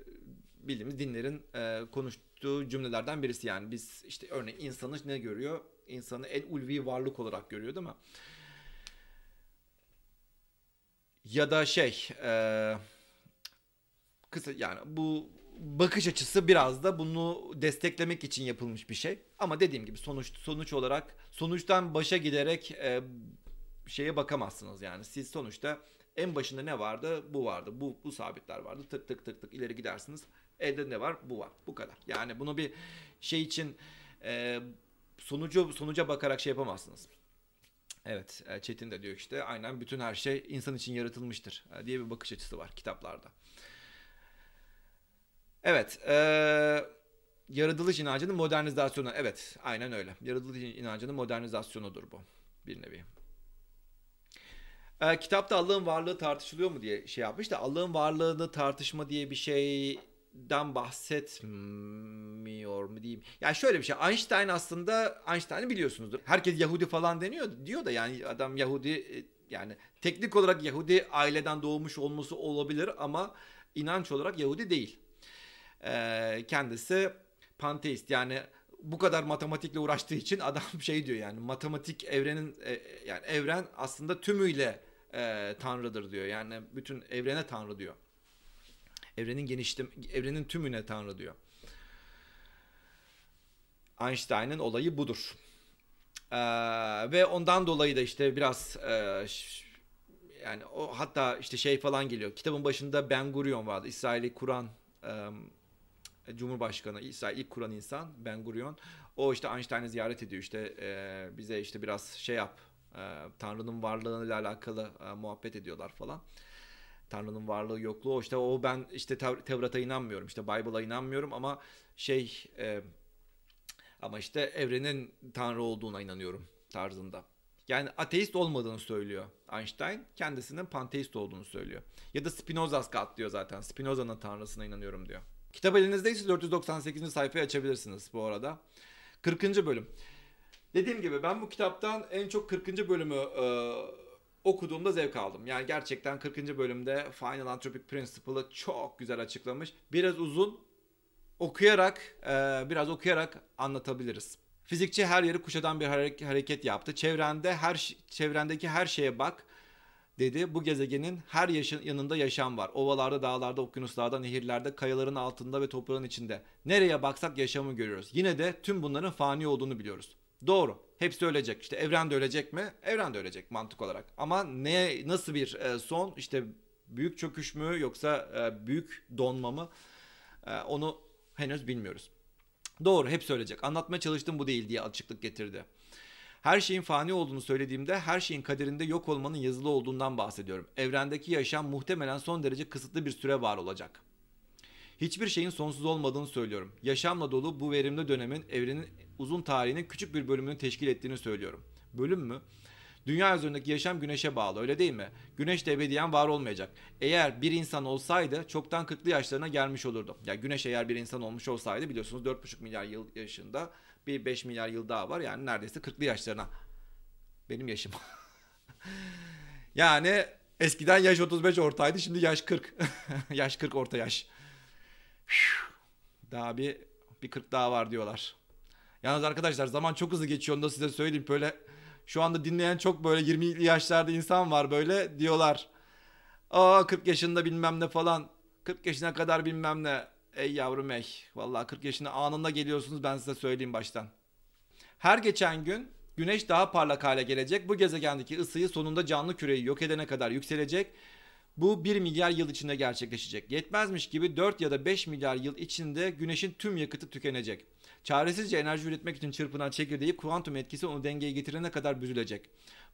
bildiğimiz dinlerin e, konuştuğu cümlelerden birisi yani biz işte örneğin insanı ne görüyor? İnsanı en ulvi varlık olarak görüyor değil mi? Ya da şey e, kısa yani bu bakış açısı biraz da bunu desteklemek için yapılmış bir şey. Ama dediğim gibi sonuç sonuç olarak sonuçtan başa giderek e, şeye bakamazsınız yani. Siz sonuçta en başında ne vardı? Bu vardı. Bu, bu sabitler vardı. Tık tık tık tık ileri gidersiniz. Elde ne var? Bu var. Bu kadar. Yani bunu bir şey için e, sonucu sonuca bakarak şey yapamazsınız. Evet e, Çetin de diyor işte aynen bütün her şey insan için yaratılmıştır e, diye bir bakış açısı var kitaplarda. Evet. Eee yaratılış inancının modernizasyonu. Evet, aynen öyle. Yaratılış inancının modernizasyonudur bu bir nevi. E, kitapta Allah'ın varlığı tartışılıyor mu diye şey yapmış da Allah'ın varlığını tartışma diye bir şeyden bahsetmiyor mu diyeyim. Yani şöyle bir şey Einstein aslında Einstein'ı biliyorsunuzdur. Herkes Yahudi falan deniyor diyor da yani adam Yahudi e, yani teknik olarak Yahudi aileden doğmuş olması olabilir ama inanç olarak Yahudi değil. E, kendisi panteist yani bu kadar matematikle uğraştığı için adam <laughs> şey diyor yani matematik evrenin e, yani evren aslında tümüyle e, tanrıdır diyor. Yani bütün evrene tanrı diyor. Evrenin genişlem evrenin tümüne tanrı diyor. Einstein'ın olayı budur. E, ve ondan dolayı da işte biraz e, yani o hatta işte şey falan geliyor. Kitabın başında Ben Gurion vardı. İsrail'i kuran e, Cumhurbaşkanı İsrail ilk kuran insan Ben Gurion. O işte Einstein'ı ziyaret ediyor işte e, bize işte biraz şey yap ee, Tanrı'nın varlığıyla alakalı e, muhabbet ediyorlar falan. Tanrı'nın varlığı yokluğu işte o ben işte Tevrat'a inanmıyorum işte Bible'a inanmıyorum ama şey e, ama işte evrenin Tanrı olduğuna inanıyorum tarzında. Yani ateist olmadığını söylüyor Einstein. Kendisinin panteist olduğunu söylüyor. Ya da Spinoza diyor zaten. Spinoza'nın tanrısına inanıyorum diyor. Kitap elinizdeyse 498. sayfayı açabilirsiniz bu arada. 40. bölüm. Dediğim gibi ben bu kitaptan en çok 40. bölümü e, okuduğumda zevk aldım. Yani gerçekten 40. bölümde Final Anthropic Principle'ı çok güzel açıklamış. Biraz uzun okuyarak e, biraz okuyarak anlatabiliriz. Fizikçi her yeri kuşadan bir hareket yaptı. Çevrende her çevrendeki her şeye bak dedi. Bu gezegenin her yaşın yanında yaşam var. Ovalarda, dağlarda, okyanuslarda, nehirlerde, kayaların altında ve toprağın içinde. Nereye baksak yaşamı görüyoruz. Yine de tüm bunların fani olduğunu biliyoruz. Doğru. Hepsi ölecek. İşte evren de ölecek mi? Evren de ölecek mantık olarak. Ama ne nasıl bir e, son? İşte büyük çöküş mü yoksa e, büyük donma mı? E, onu henüz bilmiyoruz. Doğru, hepsi ölecek. Anlatmaya çalıştım bu değil diye açıklık getirdi. Her şeyin fani olduğunu söylediğimde her şeyin kaderinde yok olmanın yazılı olduğundan bahsediyorum. Evrendeki yaşam muhtemelen son derece kısıtlı bir süre var olacak. Hiçbir şeyin sonsuz olmadığını söylüyorum. Yaşamla dolu bu verimli dönemin evrenin uzun tarihinin küçük bir bölümünü teşkil ettiğini söylüyorum. Bölüm mü? Dünya üzerindeki yaşam güneşe bağlı öyle değil mi? Güneş de ebediyen var olmayacak. Eğer bir insan olsaydı çoktan 40'lı yaşlarına gelmiş olurdu. Ya yani güneş eğer bir insan olmuş olsaydı biliyorsunuz 4,5 milyar yıl yaşında bir 5 milyar yıl daha var. Yani neredeyse 40'lı yaşlarına. Benim yaşım. <laughs> yani eskiden yaş 35 ortaydı şimdi yaş 40. <laughs> yaş 40 orta yaş. Daha bir bir 40 daha var diyorlar. Yalnız arkadaşlar zaman çok hızlı geçiyor onu da size söyleyeyim. Böyle şu anda dinleyen çok böyle 20'li yaşlarda insan var böyle diyorlar. Aa 40 yaşında bilmem ne falan. 40 yaşına kadar bilmem ne. Ey yavrum ey. Valla 40 yaşına anında geliyorsunuz ben size söyleyeyim baştan. Her geçen gün güneş daha parlak hale gelecek. Bu gezegendeki ısıyı sonunda canlı küreyi yok edene kadar yükselecek bu 1 milyar yıl içinde gerçekleşecek. Yetmezmiş gibi 4 ya da 5 milyar yıl içinde güneşin tüm yakıtı tükenecek. Çaresizce enerji üretmek için çırpınan çekirdeği kuantum etkisi onu dengeye getirene kadar büzülecek.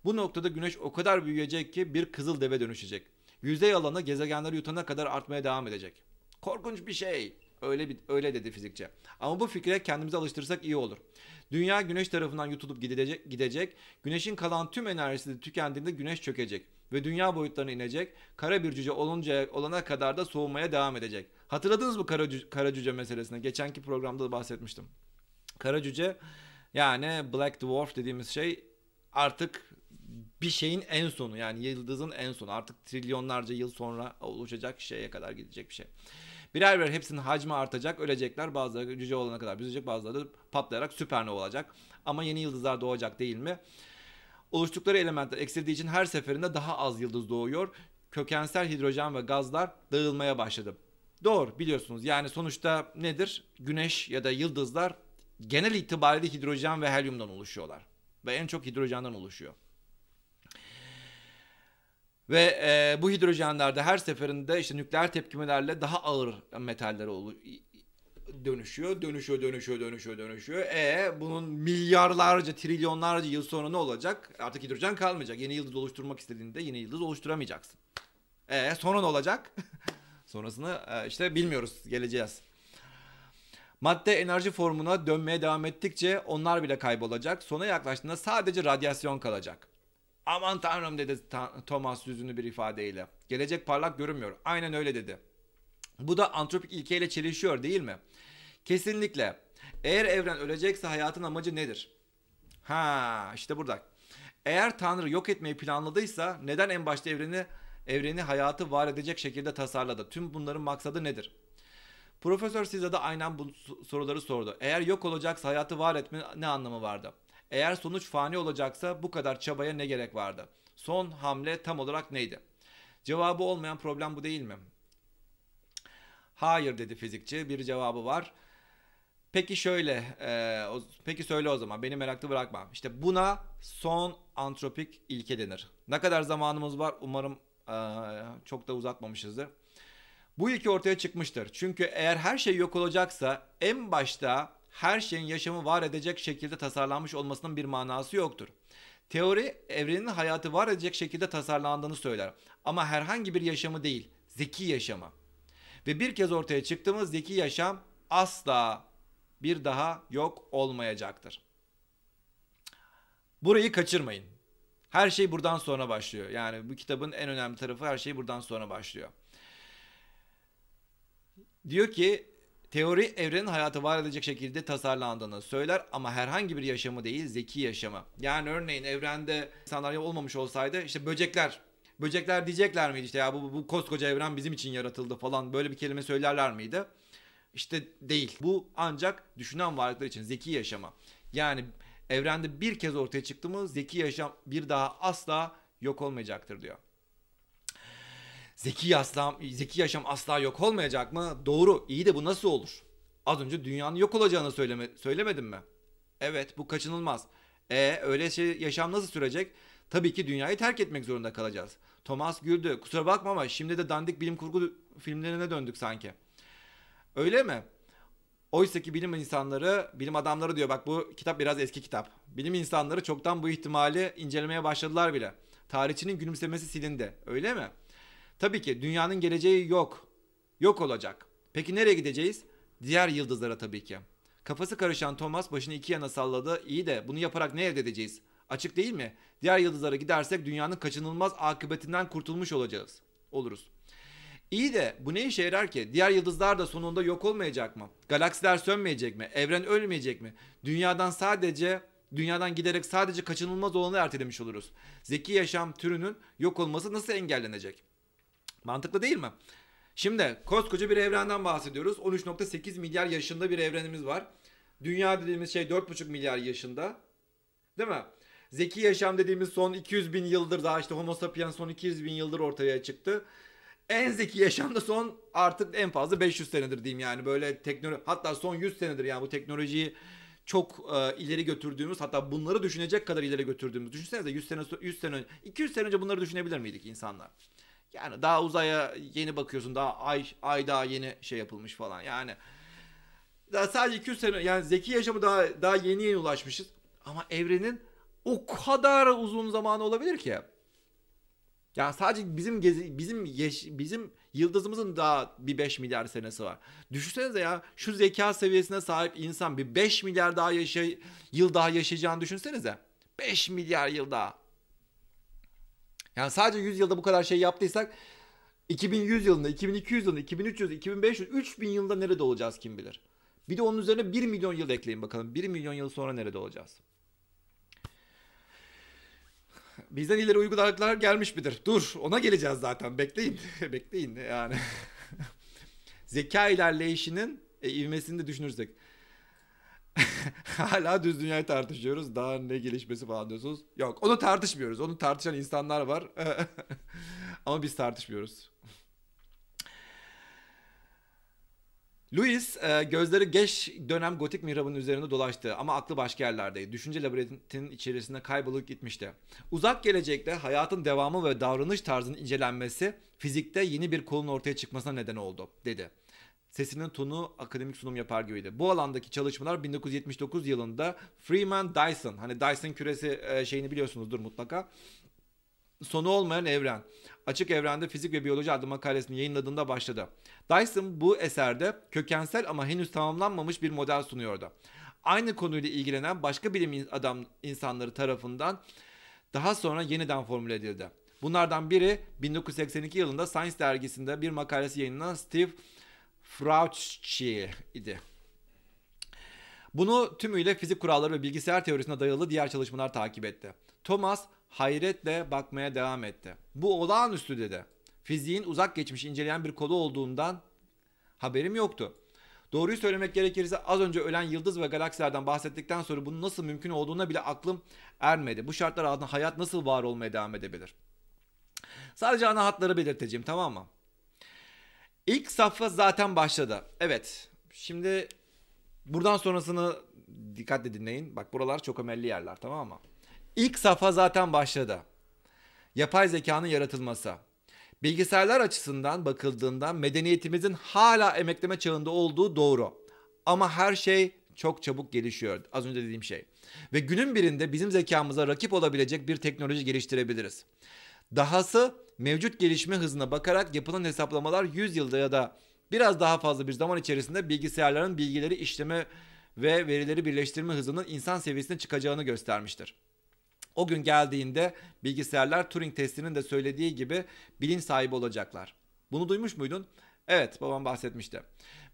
Bu noktada güneş o kadar büyüyecek ki bir kızıl deve dönüşecek. Yüzey alanı gezegenleri yutana kadar artmaya devam edecek. Korkunç bir şey. Öyle bir, öyle dedi fizikçe. Ama bu fikre kendimizi alıştırsak iyi olur. Dünya güneş tarafından yutulup gidecek, gidecek. Güneşin kalan tüm enerjisi de tükendiğinde güneş çökecek ve dünya boyutlarına inecek. Kara bir cüce olunca olana kadar da soğumaya devam edecek. Hatırladınız mı kara cüce, kara cüce meselesini? Geçenki programda da bahsetmiştim. Kara cüce yani Black Dwarf dediğimiz şey artık bir şeyin en sonu yani yıldızın en sonu artık trilyonlarca yıl sonra oluşacak şeye kadar gidecek bir şey. Birer birer hepsinin hacmi artacak, ölecekler bazıları cüce olana kadar büzülecek bazıları patlayarak süpernova olacak. Ama yeni yıldızlar doğacak değil mi? Oluştukları elementler eksildiği için her seferinde daha az yıldız doğuyor. Kökensel hidrojen ve gazlar dağılmaya başladı. Doğru biliyorsunuz yani sonuçta nedir? Güneş ya da yıldızlar genel itibariyle hidrojen ve helyumdan oluşuyorlar. Ve en çok hidrojenden oluşuyor. Ve e, bu hidrojenlerde her seferinde işte nükleer tepkimelerle daha ağır metaller dönüşüyor, dönüşüyor, dönüşüyor, dönüşüyor, dönüşüyor. E bunun milyarlarca, trilyonlarca yıl sonra ne olacak? Artık hidrojen kalmayacak. Yeni yıldız oluşturmak istediğinde yeni yıldız oluşturamayacaksın. E sonra ne olacak? <laughs> Sonrasını e, işte bilmiyoruz, geleceğiz. Madde enerji formuna dönmeye devam ettikçe onlar bile kaybolacak. Sona yaklaştığında sadece radyasyon kalacak. Aman tanrım dedi Thomas yüzünü bir ifadeyle. Gelecek parlak görünmüyor. Aynen öyle dedi. Bu da antropik ilkeyle çelişiyor değil mi? Kesinlikle. Eğer evren ölecekse hayatın amacı nedir? Ha işte burada. Eğer Tanrı yok etmeyi planladıysa neden en başta evreni evreni hayatı var edecek şekilde tasarladı? Tüm bunların maksadı nedir? Profesör size de aynen bu soruları sordu. Eğer yok olacaksa hayatı var etme ne anlamı vardı? Eğer sonuç fani olacaksa bu kadar çabaya ne gerek vardı? Son hamle tam olarak neydi? Cevabı olmayan problem bu değil mi? Hayır dedi fizikçi. Bir cevabı var. Peki şöyle, e, o, peki söyle o zaman beni meraklı bırakma. İşte buna son antropik ilke denir. Ne kadar zamanımız var umarım e, çok da uzatmamışızdır. Bu ilke ortaya çıkmıştır. Çünkü eğer her şey yok olacaksa en başta her şeyin yaşamı var edecek şekilde tasarlanmış olmasının bir manası yoktur. Teori evrenin hayatı var edecek şekilde tasarlandığını söyler. Ama herhangi bir yaşamı değil, zeki yaşamı. Ve bir kez ortaya çıktığımız zeki yaşam asla bir daha yok olmayacaktır. Burayı kaçırmayın. Her şey buradan sonra başlıyor. Yani bu kitabın en önemli tarafı her şey buradan sonra başlıyor. Diyor ki teori evrenin hayatı var edecek şekilde tasarlandığını söyler ama herhangi bir yaşamı değil zeki yaşamı. Yani örneğin evrende insanlar olmamış olsaydı işte böcekler Böcekler diyecekler miydi işte ya bu, bu koskoca evren bizim için yaratıldı falan böyle bir kelime söylerler miydi? İşte değil. Bu ancak düşünen varlıklar için zeki yaşama. Yani evrende bir kez ortaya çıktı mı zeki yaşam bir daha asla yok olmayacaktır diyor. Zeki, yaşam zeki yaşam asla yok olmayacak mı? Doğru. İyi de bu nasıl olur? Az önce dünyanın yok olacağını söyleme, söylemedim mi? Evet bu kaçınılmaz. E öyle şey, yaşam nasıl sürecek? Tabii ki dünyayı terk etmek zorunda kalacağız. Thomas güldü. Kusura bakma ama şimdi de dandik bilim kurgu filmlerine döndük sanki.'' Öyle mi? Oysa ki bilim insanları, bilim adamları diyor bak bu kitap biraz eski kitap. Bilim insanları çoktan bu ihtimali incelemeye başladılar bile. Tarihçinin gülümsemesi silindi. Öyle mi? Tabii ki dünyanın geleceği yok. Yok olacak. Peki nereye gideceğiz? Diğer yıldızlara tabii ki. Kafası karışan Thomas başını iki yana salladı. İyi de bunu yaparak ne elde edeceğiz? Açık değil mi? Diğer yıldızlara gidersek dünyanın kaçınılmaz akıbetinden kurtulmuş olacağız. Oluruz. İyi de bu ne işe yarar ki? Diğer yıldızlar da sonunda yok olmayacak mı? Galaksiler sönmeyecek mi? Evren ölmeyecek mi? Dünyadan sadece dünyadan giderek sadece kaçınılmaz olanı ertelemiş oluruz. Zeki yaşam türünün yok olması nasıl engellenecek? Mantıklı değil mi? Şimdi koskoca bir evrenden bahsediyoruz. 13.8 milyar yaşında bir evrenimiz var. Dünya dediğimiz şey 4.5 milyar yaşında. Değil mi? Zeki yaşam dediğimiz son 200 bin yıldır daha işte homo sapiens son 200 bin yıldır ortaya çıktı en zeki yaşamda son artık en fazla 500 senedir diyeyim yani böyle teknoloji hatta son 100 senedir yani bu teknolojiyi çok e, ileri götürdüğümüz hatta bunları düşünecek kadar ileri götürdüğümüz düşünsenize 100 sene 100 sene önce 200 sene önce bunları düşünebilir miydik insanlar? Yani daha uzaya yeni bakıyorsun daha ay ay daha yeni şey yapılmış falan yani daha sadece 200 sene yani zeki yaşamı daha daha yeni yeni ulaşmışız ama evrenin o kadar uzun zamanı olabilir ki. Yani sadece bizim gezi, bizim yeş, bizim yıldızımızın daha bir 5 milyar senesi var. Düşünsenize ya şu zeka seviyesine sahip insan bir 5 milyar daha yaşay yıl daha yaşayacağını düşünsenize. 5 milyar yıl daha. Yani sadece 100 yılda bu kadar şey yaptıysak 2100 yılında, 2200 yılında, 2300, 2500, 3000 yılda nerede olacağız kim bilir. Bir de onun üzerine 1 milyon yıl ekleyin bakalım. 1 milyon yıl sonra nerede olacağız? Bizden ileri uygulamalar gelmiş midir? Dur ona geleceğiz zaten bekleyin. <laughs> bekleyin yani. <laughs> Zeka ilerleyişinin e, ivmesini de düşünürsek. <laughs> Hala düz dünyayı tartışıyoruz. Daha ne gelişmesi falan diyorsunuz. Yok onu tartışmıyoruz. Onu tartışan insanlar var. Ama biz tartışmıyoruz. Louis e, gözleri geç dönem gotik mihrabının üzerinde dolaştı ama aklı başka yerlerdeydi. Düşünce labirentinin içerisinde kaybolup gitmişti. Uzak gelecekte hayatın devamı ve davranış tarzının incelenmesi fizikte yeni bir kolun ortaya çıkmasına neden oldu dedi. Sesinin tonu akademik sunum yapar gibiydi. Bu alandaki çalışmalar 1979 yılında Freeman Dyson, hani Dyson küresi e, şeyini biliyorsunuzdur mutlaka sonu olmayan evren. Açık Evrende Fizik ve Biyoloji adlı makalesini yayınladığında başladı. Dyson bu eserde kökensel ama henüz tamamlanmamış bir model sunuyordu. Aynı konuyla ilgilenen başka bilim adam insanları tarafından daha sonra yeniden formüle edildi. Bunlardan biri 1982 yılında Science dergisinde bir makalesi yayınlanan Steve Fauci idi. Bunu tümüyle fizik kuralları ve bilgisayar teorisine dayalı diğer çalışmalar takip etti. Thomas hayretle bakmaya devam etti. Bu olağanüstü dedi. Fiziğin uzak geçmiş inceleyen bir kolu olduğundan haberim yoktu. Doğruyu söylemek gerekirse az önce ölen yıldız ve galaksilerden bahsettikten sonra bunun nasıl mümkün olduğuna bile aklım ermedi. Bu şartlar altında hayat nasıl var olmaya devam edebilir? Sadece ana hatları belirteceğim tamam mı? İlk safha zaten başladı. Evet. Şimdi buradan sonrasını dikkatle dinleyin. Bak buralar çok ömelli yerler tamam mı? İlk safa zaten başladı. Yapay zekanın yaratılması. Bilgisayarlar açısından bakıldığında medeniyetimizin hala emekleme çağında olduğu doğru. Ama her şey çok çabuk gelişiyor. Az önce dediğim şey. Ve günün birinde bizim zekamıza rakip olabilecek bir teknoloji geliştirebiliriz. Dahası mevcut gelişme hızına bakarak yapılan hesaplamalar 100 yılda ya da biraz daha fazla bir zaman içerisinde bilgisayarların bilgileri işleme ve verileri birleştirme hızının insan seviyesine çıkacağını göstermiştir. O gün geldiğinde bilgisayarlar Turing testinin de söylediği gibi bilinç sahibi olacaklar. Bunu duymuş muydun? Evet babam bahsetmişti.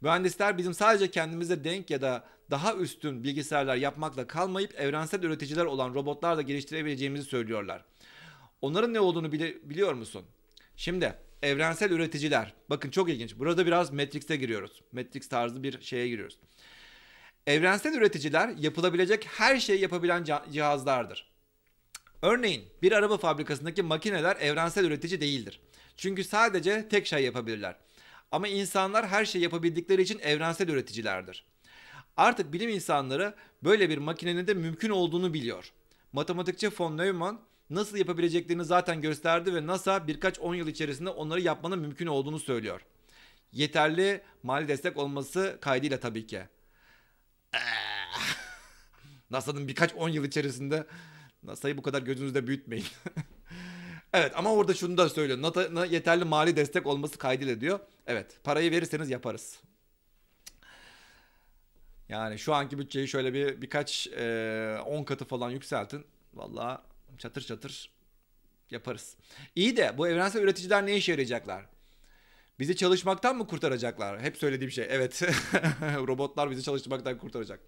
Mühendisler bizim sadece kendimize denk ya da daha üstün bilgisayarlar yapmakla kalmayıp evrensel üreticiler olan robotlar da geliştirebileceğimizi söylüyorlar. Onların ne olduğunu bile, biliyor musun? Şimdi evrensel üreticiler. Bakın çok ilginç. Burada biraz Matrix'e giriyoruz. Matrix tarzı bir şeye giriyoruz. Evrensel üreticiler yapılabilecek her şeyi yapabilen cihazlardır. Örneğin bir araba fabrikasındaki makineler evrensel üretici değildir. Çünkü sadece tek şey yapabilirler. Ama insanlar her şey yapabildikleri için evrensel üreticilerdir. Artık bilim insanları böyle bir makinenin de mümkün olduğunu biliyor. Matematikçi von Neumann nasıl yapabileceklerini zaten gösterdi ve NASA birkaç 10 yıl içerisinde onları yapmanın mümkün olduğunu söylüyor. Yeterli mali destek olması kaydıyla tabii ki. <laughs> NASA'nın birkaç 10 yıl içerisinde NASA'yı bu kadar gözünüzde büyütmeyin. <laughs> evet ama orada şunu da söylüyor. NASA'nın yeterli mali destek olması kaydıyla diyor. Evet parayı verirseniz yaparız. Yani şu anki bütçeyi şöyle bir birkaç 10 e, katı falan yükseltin. Valla çatır çatır yaparız. İyi de bu evrensel üreticiler ne işe yarayacaklar? Bizi çalışmaktan mı kurtaracaklar? Hep söylediğim şey. Evet. <laughs> Robotlar bizi çalışmaktan kurtaracak.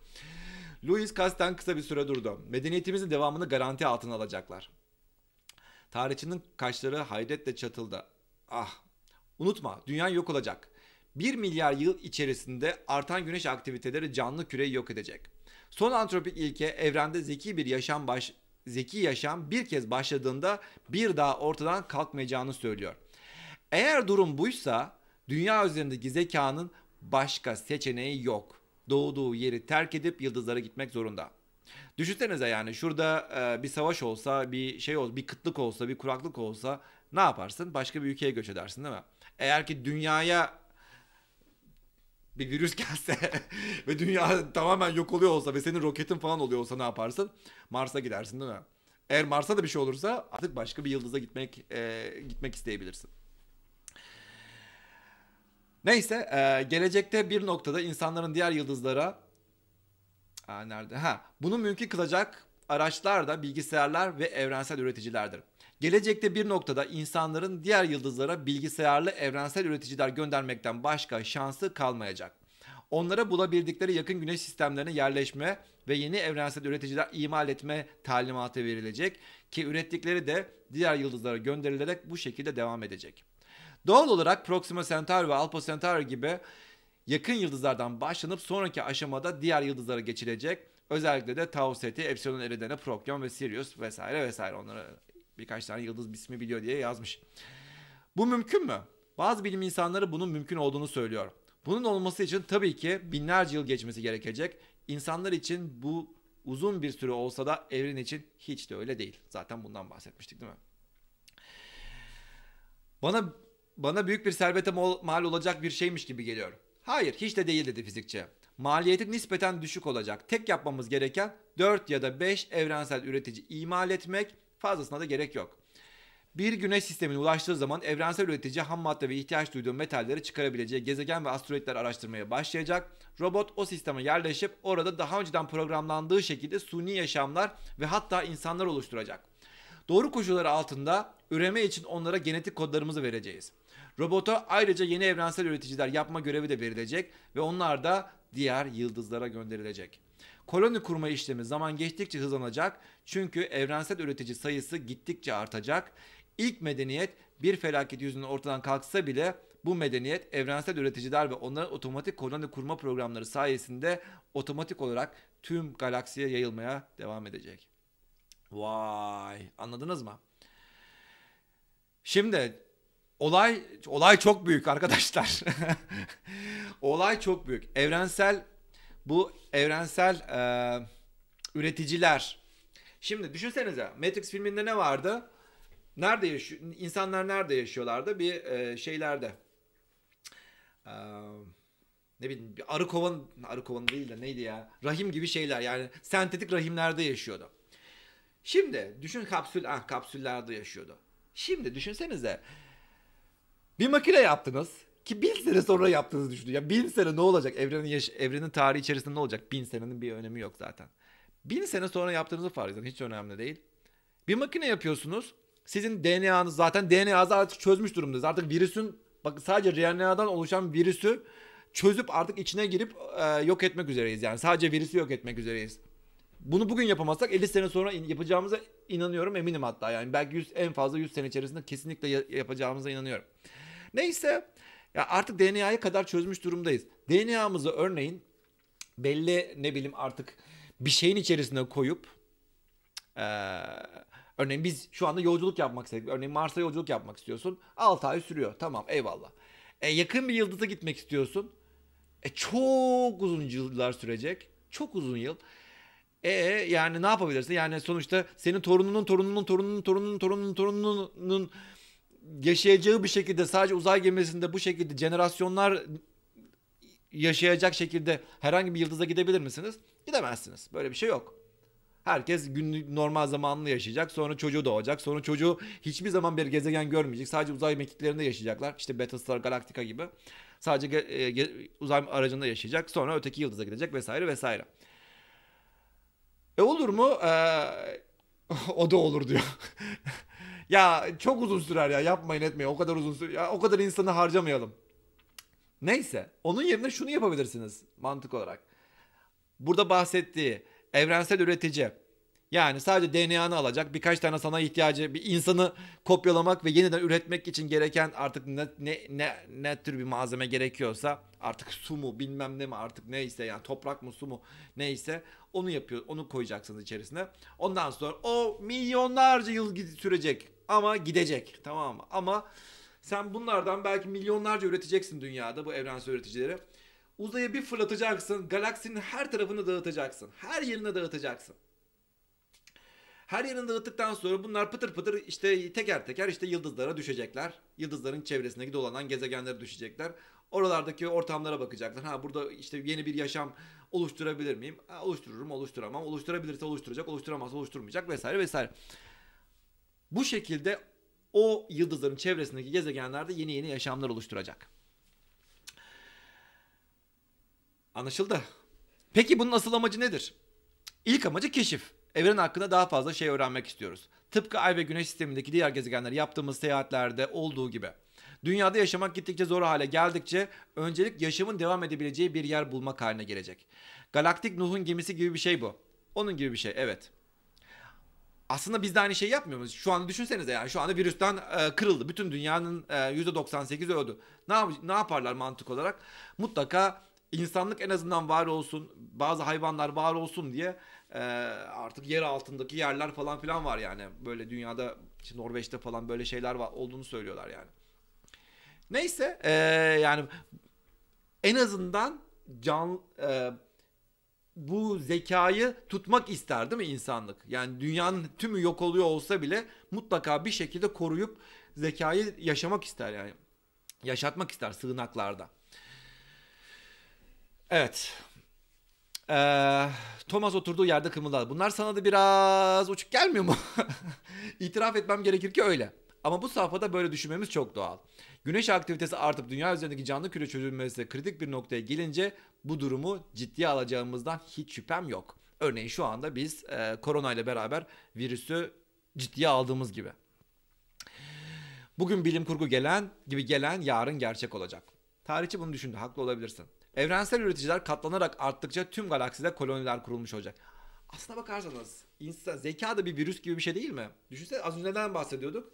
Louis kasten kısa bir süre durdu. Medeniyetimizin devamını garanti altına alacaklar. Tarihçinin kaşları hayretle çatıldı. Ah, unutma dünya yok olacak. 1 milyar yıl içerisinde artan güneş aktiviteleri canlı küreyi yok edecek. Son antropik ilke evrende zeki bir yaşam baş zeki yaşam bir kez başladığında bir daha ortadan kalkmayacağını söylüyor. Eğer durum buysa dünya üzerindeki zekanın başka seçeneği yok doğduğu yeri terk edip yıldızlara gitmek zorunda. Düşünsenize yani şurada e, bir savaş olsa, bir şey olsa, bir kıtlık olsa, bir kuraklık olsa ne yaparsın? Başka bir ülkeye göç edersin değil mi? Eğer ki dünyaya bir virüs <laughs> gelse ve dünya tamamen yok oluyor olsa ve senin roketin falan oluyor olsa ne yaparsın? Mars'a gidersin değil mi? Eğer Mars'a da bir şey olursa artık başka bir yıldıza gitmek e, gitmek isteyebilirsin. Neyse e, gelecekte bir noktada insanların diğer yıldızlara Aa, nerede? Ha, bunu mümkün kılacak araçlar da bilgisayarlar ve evrensel üreticilerdir. Gelecekte bir noktada insanların diğer yıldızlara bilgisayarlı evrensel üreticiler göndermekten başka şansı kalmayacak. Onlara bulabildikleri yakın güneş sistemlerine yerleşme ve yeni evrensel üreticiler imal etme talimatı verilecek ki ürettikleri de diğer yıldızlara gönderilerek bu şekilde devam edecek. Doğal olarak Proxima Centauri ve Alpha Centauri gibi yakın yıldızlardan başlanıp sonraki aşamada diğer yıldızlara geçilecek. Özellikle de Tau Ceti, Epsilon Eridani, Procyon ve Sirius vesaire vesaire onlara birkaç tane yıldız ismi biliyor diye yazmış. Bu mümkün mü? Bazı bilim insanları bunun mümkün olduğunu söylüyor. Bunun olması için tabii ki binlerce yıl geçmesi gerekecek. İnsanlar için bu uzun bir süre olsa da evren için hiç de öyle değil. Zaten bundan bahsetmiştik değil mi? Bana bana büyük bir servete mal olacak bir şeymiş gibi geliyor. Hayır hiç de değil dedi fizikçi. Maliyeti nispeten düşük olacak. Tek yapmamız gereken 4 ya da 5 evrensel üretici imal etmek fazlasına da gerek yok. Bir güneş sistemine ulaştığı zaman evrensel üretici ham madde ve ihtiyaç duyduğu metalleri çıkarabileceği gezegen ve asteroidler araştırmaya başlayacak. Robot o sisteme yerleşip orada daha önceden programlandığı şekilde suni yaşamlar ve hatta insanlar oluşturacak. Doğru koşullar altında üreme için onlara genetik kodlarımızı vereceğiz. Robota ayrıca yeni evrensel üreticiler yapma görevi de verilecek ve onlar da diğer yıldızlara gönderilecek. Koloni kurma işlemi zaman geçtikçe hızlanacak çünkü evrensel üretici sayısı gittikçe artacak. İlk medeniyet bir felaket yüzünden ortadan kalksa bile bu medeniyet evrensel üreticiler ve onların otomatik koloni kurma programları sayesinde otomatik olarak tüm galaksiye yayılmaya devam edecek. Vay anladınız mı? Şimdi olay olay çok büyük arkadaşlar. <laughs> olay çok büyük. Evrensel bu evrensel e, üreticiler. Şimdi düşünsenize Matrix filminde ne vardı? Nerede yaşıyor? İnsanlar nerede yaşıyorlardı? Bir e, şeylerde. E, ne bileyim bir arı kovan arı kovanı değil de neydi ya? Rahim gibi şeyler yani sentetik rahimlerde yaşıyordu. Şimdi düşün kapsül ah kapsüllerde yaşıyordu. Şimdi düşünsenize bir makine yaptınız ki bin sene sonra yaptığınızı düşünün. Ya bin sene ne olacak? Evrenin yaş evrenin tarihi içerisinde ne olacak? Bin senenin bir önemi yok zaten. Bin sene sonra yaptığınızı farz edin. Hiç önemli değil. Bir makine yapıyorsunuz. Sizin DNA'nız zaten DNA'sı artık çözmüş durumdayız. Artık virüsün bak sadece DNA'dan oluşan virüsü çözüp artık içine girip e, yok etmek üzereyiz. Yani sadece virüsü yok etmek üzereyiz. Bunu bugün yapamazsak 50 sene sonra yapacağımıza inanıyorum eminim hatta yani belki 100, en fazla 100 sene içerisinde kesinlikle yapacağımıza inanıyorum. Neyse ya artık DNA'ya kadar çözmüş durumdayız. DNA'mızı örneğin belli ne bileyim artık bir şeyin içerisine koyup e, örneğin biz şu anda yolculuk yapmak istedik. Örneğin Mars'a yolculuk yapmak istiyorsun. 6 ay sürüyor. Tamam eyvallah. E, yakın bir yıldıza gitmek istiyorsun. E, çok uzun yıllar sürecek. Çok uzun yıl. E yani ne yapabilirsin? Yani sonuçta senin torununun torununun torununun torununun torununun torununun yaşayacağı bir şekilde sadece uzay gemisinde bu şekilde jenerasyonlar yaşayacak şekilde herhangi bir yıldıza gidebilir misiniz? Gidemezsiniz. Böyle bir şey yok. Herkes günlük normal zamanlı yaşayacak. Sonra çocuğu doğacak. Sonra çocuğu hiçbir zaman bir gezegen görmeyecek. Sadece uzay mekiklerinde yaşayacaklar. İşte Battlestar Galactica gibi. Sadece e, uzay aracında yaşayacak. Sonra öteki yıldıza gidecek vesaire vesaire. E olur mu? Ee, <laughs> o da olur diyor. Ya çok uzun sürer ya yapmayın etmeyin o kadar uzun sürer. Ya, o kadar insanı harcamayalım. Neyse onun yerine şunu yapabilirsiniz mantık olarak. Burada bahsettiği evrensel üretici yani sadece DNA'nı alacak birkaç tane sana ihtiyacı bir insanı kopyalamak ve yeniden üretmek için gereken artık ne, ne, ne, ne tür bir malzeme gerekiyorsa artık su mu bilmem ne mi artık neyse yani toprak mı su mu neyse onu yapıyor onu koyacaksınız içerisine. Ondan sonra o milyonlarca yıl sürecek ama gidecek tamam mı? Ama sen bunlardan belki milyonlarca üreteceksin dünyada bu evrensel üreticileri. Uzaya bir fırlatacaksın, galaksinin her tarafını dağıtacaksın. Her yerine dağıtacaksın. Her yerini dağıttıktan sonra bunlar pıtır pıtır işte teker teker işte yıldızlara düşecekler. Yıldızların çevresindeki dolanan gezegenlere düşecekler. Oralardaki ortamlara bakacaklar. Ha burada işte yeni bir yaşam oluşturabilir miyim? Ha, oluştururum, oluşturamam. Oluşturabilirse oluşturacak, oluşturamazsa oluşturmayacak vesaire vesaire. Bu şekilde o yıldızların çevresindeki gezegenlerde yeni yeni yaşamlar oluşturacak. Anlaşıldı. Peki bunun asıl amacı nedir? İlk amacı keşif. Evren hakkında daha fazla şey öğrenmek istiyoruz. Tıpkı Ay ve Güneş sistemindeki diğer gezegenler yaptığımız seyahatlerde olduğu gibi. Dünyada yaşamak gittikçe zor hale geldikçe öncelik yaşamın devam edebileceği bir yer bulmak haline gelecek. Galaktik Nuh'un gemisi gibi bir şey bu. Onun gibi bir şey evet aslında biz de aynı şeyi yapmıyoruz. Şu anda düşünsenize yani şu anda virüsten e, kırıldı. Bütün dünyanın e, 98 öldü. Ne, yap ne yaparlar mantık olarak? Mutlaka insanlık en azından var olsun, bazı hayvanlar var olsun diye e, artık yer altındaki yerler falan filan var yani. Böyle dünyada, işte Norveç'te falan böyle şeyler var, olduğunu söylüyorlar yani. Neyse e, yani en azından can... E, bu zekayı tutmak ister değil mi insanlık? Yani dünyanın tümü yok oluyor olsa bile mutlaka bir şekilde koruyup zekayı yaşamak ister yani. Yaşatmak ister sığınaklarda. Evet. Ee, Thomas oturduğu yerde kımıldadı. Bunlar sana da biraz uçuk gelmiyor mu? <laughs> İtiraf etmem gerekir ki öyle. Ama bu safhada böyle düşünmemiz çok doğal. Güneş aktivitesi artıp dünya üzerindeki canlı küre çözülmesi kritik bir noktaya gelince bu durumu ciddiye alacağımızdan hiç şüphem yok. Örneğin şu anda biz e, korona ile beraber virüsü ciddiye aldığımız gibi. Bugün bilim kurgu gelen gibi gelen yarın gerçek olacak. Tarihçi bunu düşündü, haklı olabilirsin. Evrensel üreticiler katlanarak arttıkça tüm galakside koloniler kurulmuş olacak. Aslına bakarsanız insan zeka da bir virüs gibi bir şey değil mi? Düşünsene az önce neden bahsediyorduk?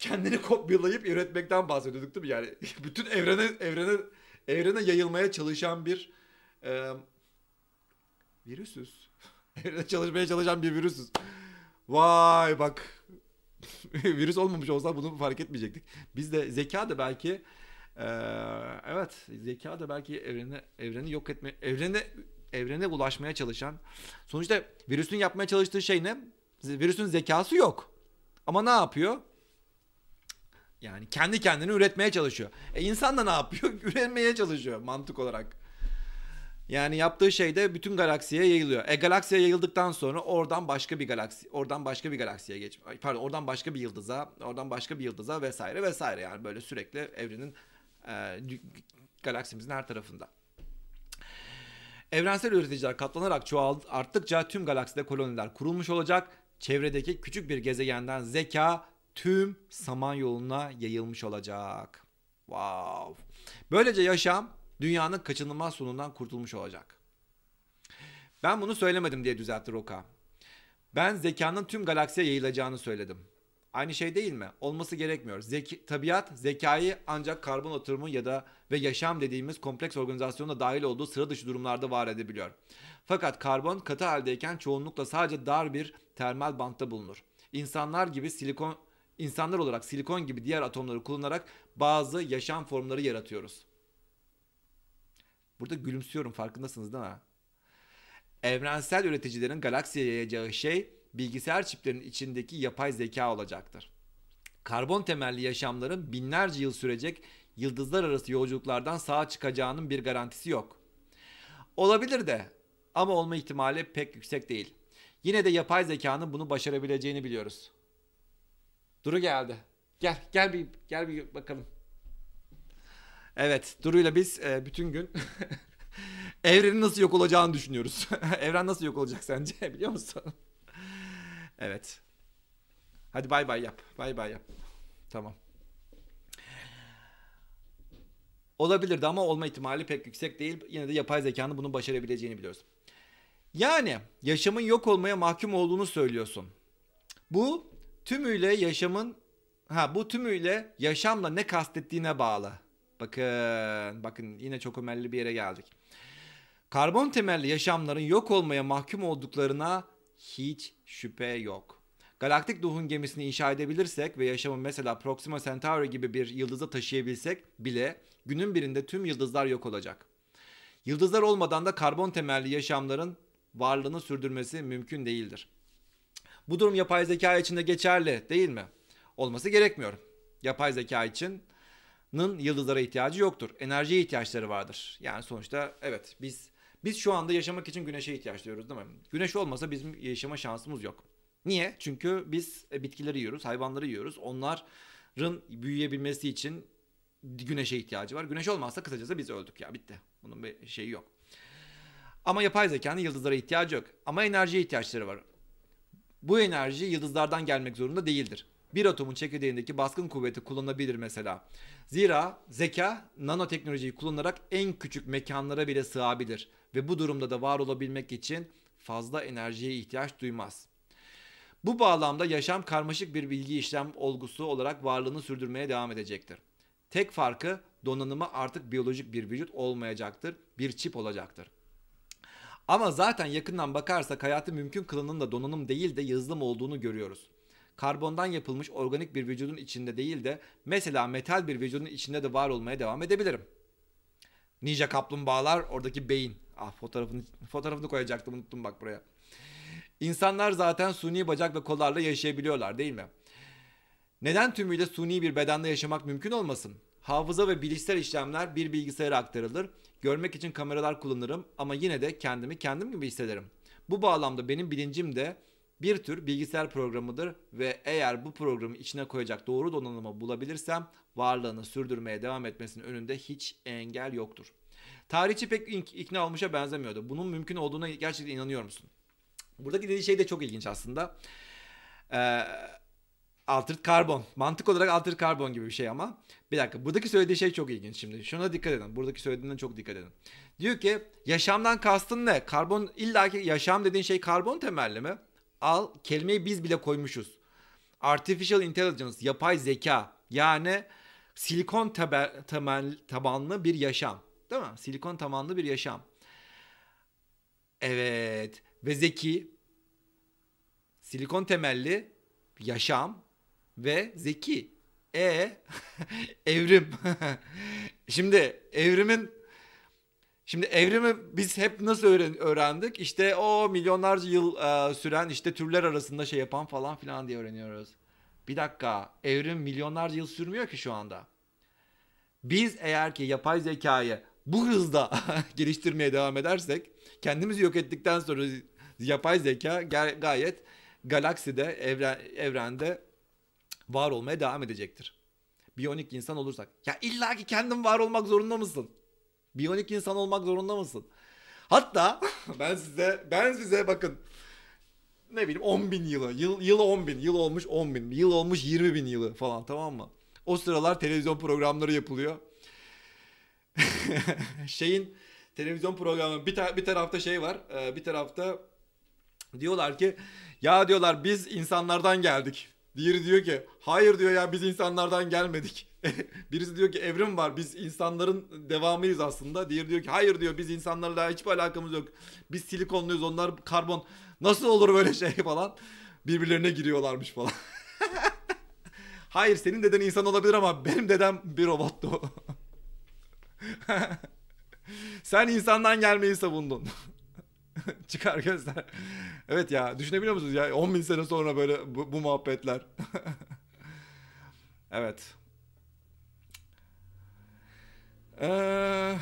kendini kopyalayıp üretmekten bahsediyorduk değil mi? Yani <laughs> bütün evrene evrene evrene yayılmaya çalışan bir e, virüsüz. <laughs> evrene çalışmaya çalışan bir virüsüz. Vay bak. <laughs> Virüs olmamış olsa bunu fark etmeyecektik. Biz de zeka da belki e, evet zeka da belki evreni evreni yok etme evrene evrene ulaşmaya çalışan sonuçta virüsün yapmaya çalıştığı şey ne? Virüsün zekası yok. Ama ne yapıyor? Yani kendi kendini üretmeye çalışıyor. E insan da ne yapıyor? <laughs> Üretmeye çalışıyor mantık olarak. Yani yaptığı şey de bütün galaksiye yayılıyor. E galaksiye yayıldıktan sonra oradan başka bir galaksi, oradan başka bir galaksiye geç. Pardon, oradan başka bir yıldıza, oradan başka bir yıldıza vesaire vesaire. Yani böyle sürekli evrenin e, galaksimizin her tarafında. Evrensel üreticiler katlanarak çoğalt, arttıkça tüm galakside koloniler kurulmuş olacak. Çevredeki küçük bir gezegenden zeka, tüm Samanyolu'na yayılmış olacak. Wow. Böylece yaşam dünyanın kaçınılmaz sonundan kurtulmuş olacak. Ben bunu söylemedim diye düzeltti Roka. Ben zekanın tüm galaksiye yayılacağını söyledim. Aynı şey değil mi? Olması gerekmiyor. Zeki, tabiat zekayı ancak karbon oturumu ya da ve yaşam dediğimiz kompleks organizasyonda dahil olduğu sıra dışı durumlarda var edebiliyor. Fakat karbon katı haldeyken çoğunlukla sadece dar bir termal bantta bulunur. İnsanlar gibi silikon İnsanlar olarak silikon gibi diğer atomları kullanarak bazı yaşam formları yaratıyoruz. Burada gülümsüyorum farkındasınız değil mi? Evrensel üreticilerin galaksiye yayacağı şey bilgisayar çiplerinin içindeki yapay zeka olacaktır. Karbon temelli yaşamların binlerce yıl sürecek yıldızlar arası yolculuklardan sağ çıkacağının bir garantisi yok. Olabilir de ama olma ihtimali pek yüksek değil. Yine de yapay zekanın bunu başarabileceğini biliyoruz. Duru geldi. Gel gel bir gel bir bakalım. Evet Duru'yla biz e, bütün gün <laughs> evrenin nasıl yok olacağını düşünüyoruz. <laughs> Evren nasıl yok olacak sence <laughs> biliyor musun? evet. Hadi bay bay yap. Bay bay yap. Tamam. Olabilirdi ama olma ihtimali pek yüksek değil. Yine de yapay zekanın bunu başarabileceğini biliyoruz. Yani yaşamın yok olmaya mahkum olduğunu söylüyorsun. Bu tümüyle yaşamın ha bu tümüyle yaşamla ne kastettiğine bağlı. Bakın bakın yine çok önemli bir yere geldik. Karbon temelli yaşamların yok olmaya mahkum olduklarına hiç şüphe yok. Galaktik duhun gemisini inşa edebilirsek ve yaşamı mesela Proxima Centauri gibi bir yıldıza taşıyabilsek bile günün birinde tüm yıldızlar yok olacak. Yıldızlar olmadan da karbon temelli yaşamların varlığını sürdürmesi mümkün değildir. Bu durum yapay zeka için de geçerli değil mi? Olması gerekmiyor. Yapay zeka için nın yıldızlara ihtiyacı yoktur. Enerjiye ihtiyaçları vardır. Yani sonuçta evet biz biz şu anda yaşamak için güneşe ihtiyaç duyuyoruz değil mi? Güneş olmasa bizim yaşama şansımız yok. Niye? Çünkü biz e, bitkileri yiyoruz, hayvanları yiyoruz. Onların büyüyebilmesi için güneşe ihtiyacı var. Güneş olmazsa kısacası biz öldük ya bitti. Bunun bir şeyi yok. Ama yapay zekanın yıldızlara ihtiyacı yok. Ama enerjiye ihtiyaçları var. Bu enerji yıldızlardan gelmek zorunda değildir. Bir atomun çekirdeğindeki baskın kuvveti kullanılabilir mesela. Zira zeka nanoteknolojiyi kullanarak en küçük mekanlara bile sığabilir ve bu durumda da var olabilmek için fazla enerjiye ihtiyaç duymaz. Bu bağlamda yaşam karmaşık bir bilgi işlem olgusu olarak varlığını sürdürmeye devam edecektir. Tek farkı donanımı artık biyolojik bir vücut olmayacaktır, bir çip olacaktır. Ama zaten yakından bakarsak hayatı mümkün kılanın da donanım değil de yazılım olduğunu görüyoruz. Karbondan yapılmış organik bir vücudun içinde değil de mesela metal bir vücudun içinde de var olmaya devam edebilirim. Ninja kaplumbağalar oradaki beyin. Ah fotoğrafını, fotoğrafını koyacaktım unuttum bak buraya. İnsanlar zaten suni bacak ve kollarla yaşayabiliyorlar değil mi? Neden tümüyle suni bir bedenle yaşamak mümkün olmasın? Hafıza ve bilişsel işlemler bir bilgisayara aktarılır Görmek için kameralar kullanırım ama yine de kendimi kendim gibi hissederim. Bu bağlamda benim bilincim de bir tür bilgisayar programıdır ve eğer bu programı içine koyacak doğru donanımı bulabilirsem varlığını sürdürmeye devam etmesinin önünde hiç engel yoktur. Tarihçi pek ikna olmuşa benzemiyordu. Bunun mümkün olduğuna gerçekten inanıyor musun? Buradaki dediği şey de çok ilginç aslında. Ee, Altered Carbon. Mantık olarak Altered Carbon gibi bir şey ama. Bir dakika. Buradaki söylediği şey çok ilginç şimdi. Şuna dikkat edin. Buradaki söylediğinden çok dikkat edin. Diyor ki yaşamdan kastın ne? Karbon illaki yaşam dediğin şey karbon temelli mi? Al kelimeyi biz bile koymuşuz. Artificial Intelligence, yapay zeka. Yani silikon tebe, temel, tabanlı bir yaşam. Değil mi? Silikon tabanlı bir yaşam. Evet. Ve zeki, silikon temelli yaşam ve zeki. E <laughs> evrim. <laughs> şimdi evrimin Şimdi evrimi biz hep nasıl öğren, öğrendik? İşte o milyonlarca yıl e, süren işte türler arasında şey yapan falan filan diye öğreniyoruz. Bir dakika evrim milyonlarca yıl sürmüyor ki şu anda. Biz eğer ki yapay zekayı bu hızda <laughs> geliştirmeye devam edersek kendimizi yok ettikten sonra yapay zeka gayet galakside evren, evrende var olmaya devam edecektir. Biyonik insan olursak. Ya illa ki kendin var olmak zorunda mısın? Biyonik insan olmak zorunda mısın? Hatta <laughs> ben size ben size bakın ne bileyim 10 bin yılı, yıl, yılı 10 bin, yıl olmuş 10 bin, yıl olmuş 20 bin yılı falan tamam mı? O sıralar televizyon programları yapılıyor. <laughs> Şeyin televizyon programı bir, ta- bir tarafta şey var, e, bir tarafta diyorlar ki ya diyorlar biz insanlardan geldik. Diğeri diyor ki hayır diyor ya biz insanlardan gelmedik. <laughs> Birisi diyor ki evrim var biz insanların devamıyız aslında. Diğeri diyor ki hayır diyor biz insanlarla hiçbir alakamız yok. Biz silikonluyuz onlar karbon. Nasıl olur böyle şey <laughs> falan. Birbirlerine giriyorlarmış falan. <laughs> hayır senin deden insan olabilir ama benim dedem bir robottu. Sen insandan gelmeyi savundun. <laughs> Çıkar gözler. evet ya düşünebiliyor musunuz ya 10 bin sene sonra böyle bu, bu muhabbetler. <laughs> evet. Ee,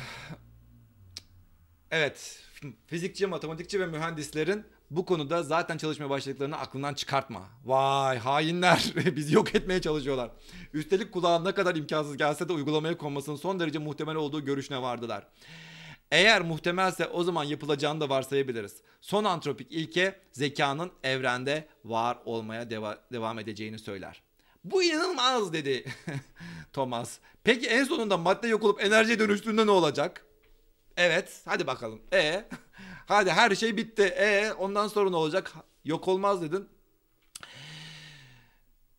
evet. Fizikçi, matematikçi ve mühendislerin bu konuda zaten çalışmaya başladıklarını aklından çıkartma. Vay hainler <laughs> bizi yok etmeye çalışıyorlar. Üstelik ne kadar imkansız gelse de uygulamaya konmasının son derece muhtemel olduğu görüşüne vardılar. Eğer muhtemelse o zaman yapılacağını da varsayabiliriz. Son antropik ilke zekanın evrende var olmaya deva- devam edeceğini söyler. Bu inanılmaz dedi <laughs> Thomas. Peki en sonunda madde yok olup enerjiye dönüştüğünde ne olacak? Evet hadi bakalım. E <laughs> hadi her şey bitti. E ondan sonra ne olacak? Yok olmaz dedin.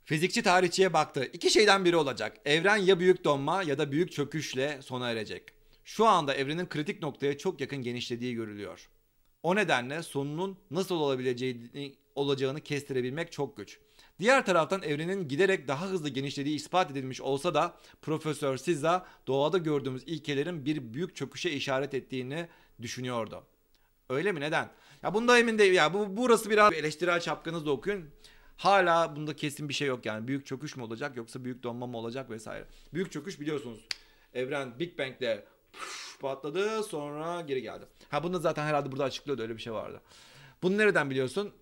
Fizikçi tarihçiye baktı. İki şeyden biri olacak. Evren ya büyük donma ya da büyük çöküşle sona erecek şu anda evrenin kritik noktaya çok yakın genişlediği görülüyor. O nedenle sonunun nasıl olabileceğini, olacağını kestirebilmek çok güç. Diğer taraftan evrenin giderek daha hızlı genişlediği ispat edilmiş olsa da Profesör Siza doğada gördüğümüz ilkelerin bir büyük çöküşe işaret ettiğini düşünüyordu. Öyle mi neden? Ya bunda emin değil. Ya bu burası biraz eleştirel çapkınızla okuyun. Hala bunda kesin bir şey yok yani. Büyük çöküş mü olacak yoksa büyük donma mı olacak vesaire. Büyük çöküş biliyorsunuz evren Big Bang'de patladı sonra geri geldi. Ha bunu zaten herhalde burada açıklıyordu öyle bir şey vardı. Bunu nereden biliyorsun?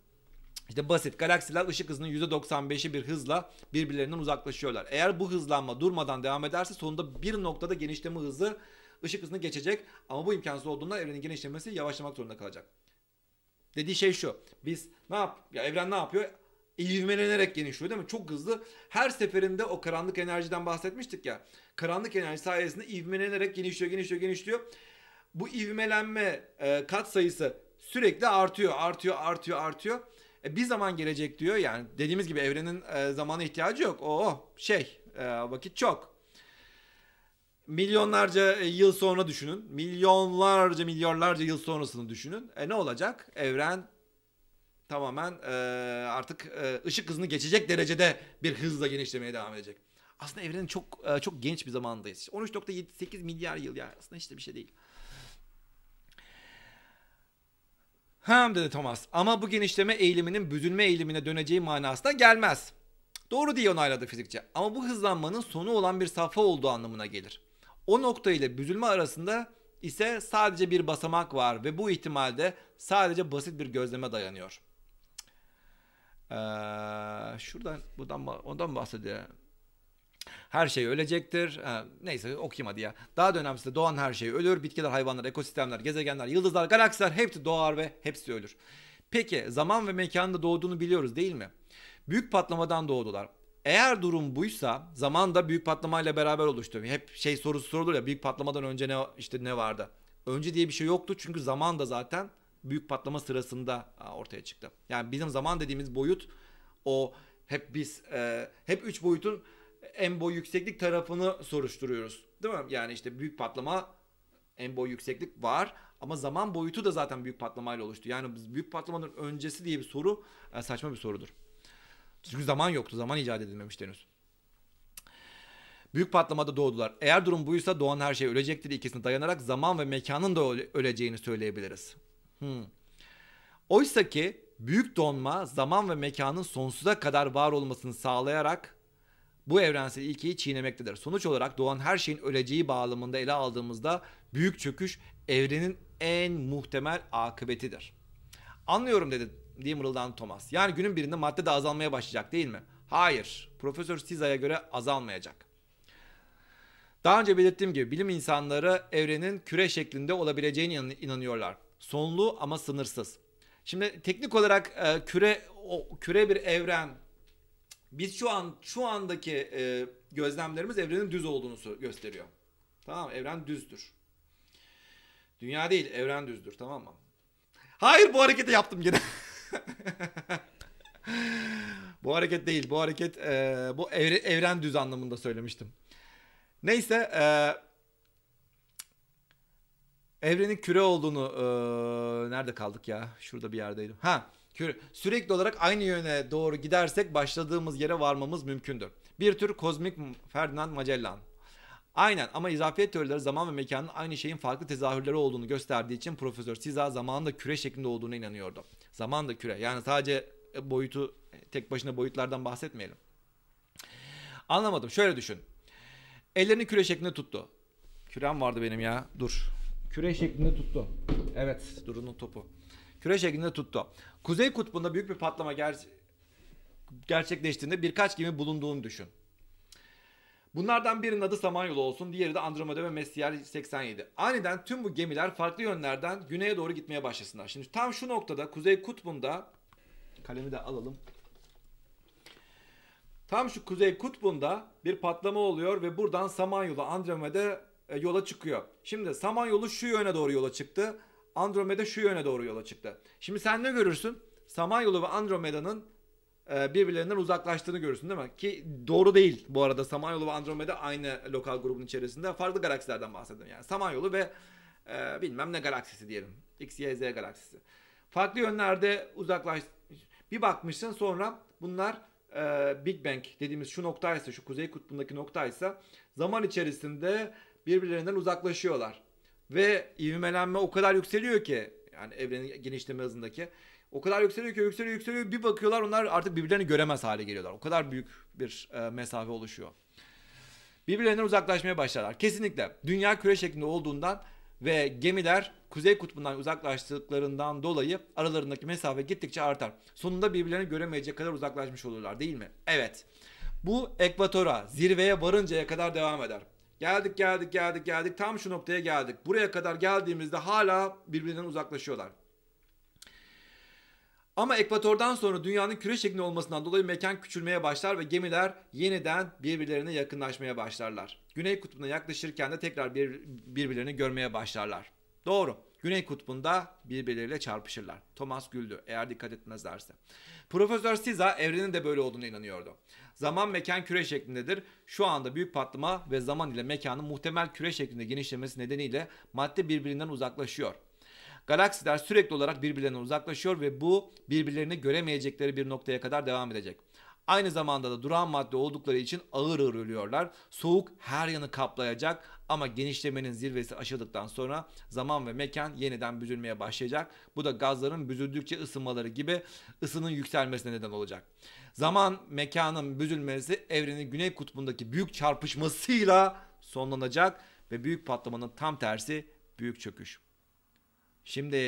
İşte basit galaksiler ışık hızının %95'i bir hızla birbirlerinden uzaklaşıyorlar. Eğer bu hızlanma durmadan devam ederse sonunda bir noktada genişleme hızı ışık hızını geçecek. Ama bu imkansız olduğunda evrenin genişlemesi yavaşlamak zorunda kalacak. Dediği şey şu. Biz ne yap? Ya evren ne yapıyor? ivmelenerek genişliyor değil mi? Çok hızlı. Her seferinde o karanlık enerjiden bahsetmiştik ya. Karanlık enerji sayesinde ivmelenerek genişliyor, genişliyor, genişliyor. Bu ivmelenme e, kat sayısı sürekli artıyor, artıyor, artıyor, artıyor. E, bir zaman gelecek diyor. Yani dediğimiz gibi evrenin e, zamana ihtiyacı yok. Oo şey e, vakit çok. Milyonlarca e, yıl sonra düşünün. Milyonlarca milyarlarca yıl sonrasını düşünün. E ne olacak? Evren tamamen e, artık e, ışık hızını geçecek derecede bir hızla genişlemeye devam edecek. Aslında evrenin çok e, çok genç bir zamandayız. 13.78 milyar yıl ya. Aslında işte bir şey değil. Hem dedi Thomas ama bu genişleme eğiliminin büzülme eğilimine döneceği manasına gelmez. Doğru diye onayladı fizikçi ama bu hızlanmanın sonu olan bir safha olduğu anlamına gelir. O nokta ile büzülme arasında ise sadece bir basamak var ve bu ihtimalde sadece basit bir gözleme dayanıyor. Ee, şuradan buradan ondan bahsediyor. Her şey ölecektir. Ee, neyse okuyayım hadi ya. Daha da önemlisi de doğan her şey ölür. Bitkiler, hayvanlar, ekosistemler, gezegenler, yıldızlar, galaksiler hepsi doğar ve hepsi ölür. Peki zaman ve mekanda doğduğunu biliyoruz değil mi? Büyük patlamadan doğdular. Eğer durum buysa zaman da büyük patlamayla beraber oluştu. Hep şey sorusu sorulur ya büyük patlamadan önce ne işte ne vardı? Önce diye bir şey yoktu çünkü zaman da zaten büyük patlama sırasında ortaya çıktı. Yani bizim zaman dediğimiz boyut o hep biz e, hep üç boyutun en boy yükseklik tarafını soruşturuyoruz. Değil mi? Yani işte büyük patlama en boy yükseklik var ama zaman boyutu da zaten büyük patlamayla oluştu. Yani büyük patlamanın öncesi diye bir soru e, saçma bir sorudur. Çünkü zaman yoktu. Zaman icat edilmemişti henüz. Büyük patlamada doğdular. Eğer durum buysa doğan her şey ölecektir ikisine dayanarak zaman ve mekanın da öleceğini söyleyebiliriz. Hmm. Oysa ki büyük donma zaman ve mekanın sonsuza kadar var olmasını sağlayarak bu evrensel ilkeyi çiğnemektedir. Sonuç olarak doğan her şeyin öleceği bağlamında ele aldığımızda büyük çöküş evrenin en muhtemel akıbetidir. Anlıyorum dedi diye mırıldandı Thomas. Yani günün birinde madde de azalmaya başlayacak değil mi? Hayır. Profesör Siza'ya göre azalmayacak. Daha önce belirttiğim gibi bilim insanları evrenin küre şeklinde olabileceğine inanıyorlar. Sonlu ama sınırsız. Şimdi teknik olarak e, küre o, küre bir evren. Biz şu an şu andaki e, gözlemlerimiz evrenin düz olduğunu gösteriyor. Tamam Evren düzdür. Dünya değil, evren düzdür tamam mı? Hayır bu hareketi yaptım gene. <laughs> bu hareket değil. Bu hareket e, bu evre, evren düz anlamında söylemiştim. Neyse eee Evrenin küre olduğunu e, nerede kaldık ya? Şurada bir yerdeydim. Ha küre. Sürekli olarak aynı yöne doğru gidersek başladığımız yere varmamız mümkündür. Bir tür kozmik Ferdinand Magellan. Aynen ama izafiyet teorileri zaman ve mekanın aynı şeyin farklı tezahürleri olduğunu gösterdiği için Profesör Siza zamanın da küre şeklinde olduğuna inanıyordu. Zaman da küre yani sadece e, boyutu e, tek başına boyutlardan bahsetmeyelim. Anlamadım şöyle düşün. Ellerini küre şeklinde tuttu. Kürem vardı benim ya dur Küre şeklinde tuttu. Evet Duru'nun topu. Küre şeklinde tuttu. Kuzey kutbunda büyük bir patlama ger gerçekleştiğinde birkaç gemi bulunduğunu düşün. Bunlardan birinin adı Samanyolu olsun, diğeri de Andromeda ve Messier 87. Aniden tüm bu gemiler farklı yönlerden güneye doğru gitmeye başlasınlar. Şimdi tam şu noktada Kuzey Kutbu'nda kalemi de alalım. Tam şu Kuzey Kutbu'nda bir patlama oluyor ve buradan Samanyolu, Andromeda e, yola çıkıyor. Şimdi Samanyolu şu yöne doğru yola çıktı. Andromeda şu yöne doğru yola çıktı. Şimdi sen ne görürsün? Samanyolu ve Andromeda'nın e, birbirlerinden uzaklaştığını görürsün değil mi? Ki doğru değil bu arada Samanyolu ve Andromeda aynı lokal grubun içerisinde farklı galaksilerden bahsediyorum. Yani Samanyolu ve e, bilmem ne galaksisi diyelim. X, Y, Z galaksisi. Farklı yönlerde uzaklaştı. Bir bakmışsın sonra bunlar e, Big Bang dediğimiz şu noktaysa, şu kuzey kutbundaki noktaysa zaman içerisinde birbirlerinden uzaklaşıyorlar. Ve ivmelenme o kadar yükseliyor ki yani evrenin genişleme hızındaki o kadar yükseliyor ki yükseliyor yükseliyor bir bakıyorlar onlar artık birbirlerini göremez hale geliyorlar. O kadar büyük bir e, mesafe oluşuyor. Birbirlerinden uzaklaşmaya başlarlar. Kesinlikle dünya küre şeklinde olduğundan ve gemiler kuzey kutbundan uzaklaştıklarından dolayı aralarındaki mesafe gittikçe artar. Sonunda birbirlerini göremeyecek kadar uzaklaşmış olurlar değil mi? Evet. Bu ekvatora, zirveye varıncaya kadar devam eder. Geldik geldik geldik geldik tam şu noktaya geldik. Buraya kadar geldiğimizde hala birbirinden uzaklaşıyorlar. Ama ekvatordan sonra dünyanın küre şeklinde olmasından dolayı mekan küçülmeye başlar ve gemiler yeniden birbirlerine yakınlaşmaya başlarlar. Güney kutbuna yaklaşırken de tekrar bir, birbirlerini görmeye başlarlar. Doğru. Güney kutbunda birbirleriyle çarpışırlar. Thomas güldü eğer dikkat etmezlerse. Profesör Siza evrenin de böyle olduğuna inanıyordu. Zaman mekan küre şeklindedir. Şu anda büyük patlama ve zaman ile mekanın muhtemel küre şeklinde genişlemesi nedeniyle madde birbirinden uzaklaşıyor. Galaksiler sürekli olarak birbirlerinden uzaklaşıyor ve bu birbirlerini göremeyecekleri bir noktaya kadar devam edecek. Aynı zamanda da duran madde oldukları için ağır ağır ölüyorlar. Soğuk her yanı kaplayacak ama genişlemenin zirvesi aşıldıktan sonra zaman ve mekan yeniden büzülmeye başlayacak. Bu da gazların büzüldükçe ısınmaları gibi ısının yükselmesine neden olacak. Zaman mekanın büzülmesi evrenin güney kutbundaki büyük çarpışmasıyla sonlanacak ve büyük patlamanın tam tersi büyük çöküş. Şimdi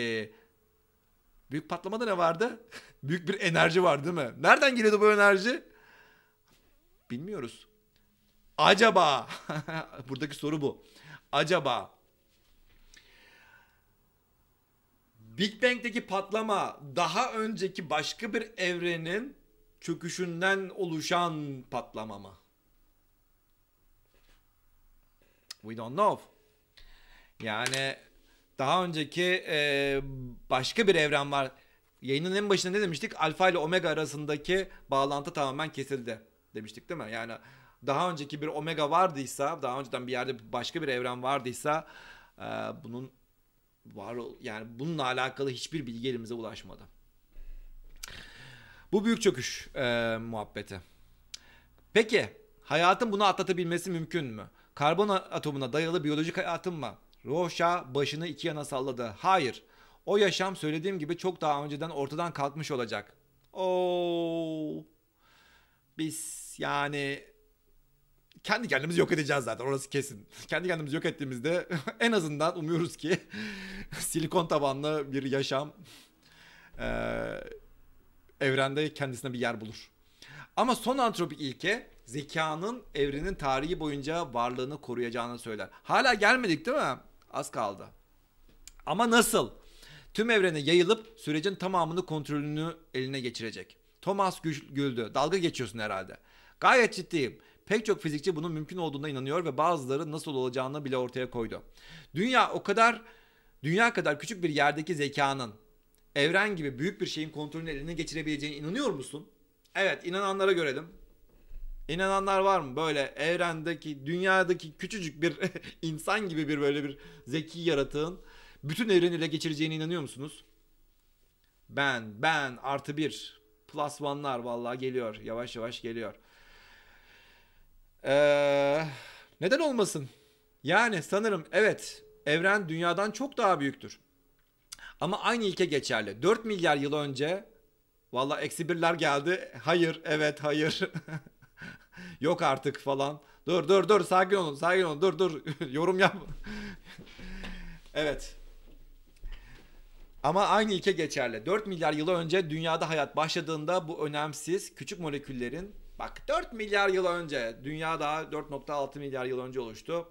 büyük patlamada ne vardı? <laughs> büyük bir enerji var değil mi? Nereden geliyordu bu enerji? Bilmiyoruz. Acaba <laughs> buradaki soru bu. Acaba Big Bang'deki patlama daha önceki başka bir evrenin çöküşünden oluşan patlama mı? We don't know. Yani daha önceki e, başka bir evren var. Yayının en başında ne demiştik? Alfa ile omega arasındaki bağlantı tamamen kesildi demiştik değil mi? Yani daha önceki bir omega vardıysa, daha önceden bir yerde başka bir evren vardıysa e, bunun var yani bununla alakalı hiçbir bilgi elimize ulaşmadı. Bu büyük çöküş e, muhabbeti. Peki hayatın bunu atlatabilmesi mümkün mü? Karbon atomuna dayalı biyolojik hayatın mı? Roşa başını iki yana salladı. Hayır. O yaşam söylediğim gibi çok daha önceden ortadan kalkmış olacak. Oo. Biz yani kendi kendimizi yok edeceğiz zaten orası kesin. Kendi kendimizi yok ettiğimizde <laughs> en azından umuyoruz ki <laughs> silikon tabanlı bir yaşam e, evrende kendisine bir yer bulur. Ama son antropik ilke zekanın evrenin tarihi boyunca varlığını koruyacağını söyler. Hala gelmedik değil mi? Az kaldı. Ama nasıl? Tüm evrene yayılıp sürecin tamamını kontrolünü eline geçirecek. Thomas güldü. Dalga geçiyorsun herhalde. Gayet ciddiyim. Pek çok fizikçi bunun mümkün olduğuna inanıyor ve bazıları nasıl olacağını bile ortaya koydu. Dünya o kadar dünya kadar küçük bir yerdeki zekanın evren gibi büyük bir şeyin kontrolünü eline geçirebileceğine inanıyor musun? Evet inananlara görelim. İnananlar var mı? Böyle evrendeki, dünyadaki küçücük bir <laughs> insan gibi bir böyle bir zeki yaratığın bütün evreni ele geçireceğine inanıyor musunuz? Ben, ben artı bir. Plus one'lar vallahi geliyor. Yavaş yavaş geliyor. Ee, neden olmasın? Yani sanırım evet evren dünyadan çok daha büyüktür. Ama aynı ilke geçerli. 4 milyar yıl önce valla eksi birler geldi. Hayır, evet, hayır. <laughs> Yok artık falan. Dur dur dur sakin olun sakin olun dur dur <laughs> yorum yap. <laughs> evet. Ama aynı ilke geçerli. 4 milyar yıl önce dünyada hayat başladığında bu önemsiz küçük moleküllerin bak 4 milyar yıl önce dünya daha 4.6 milyar yıl önce oluştu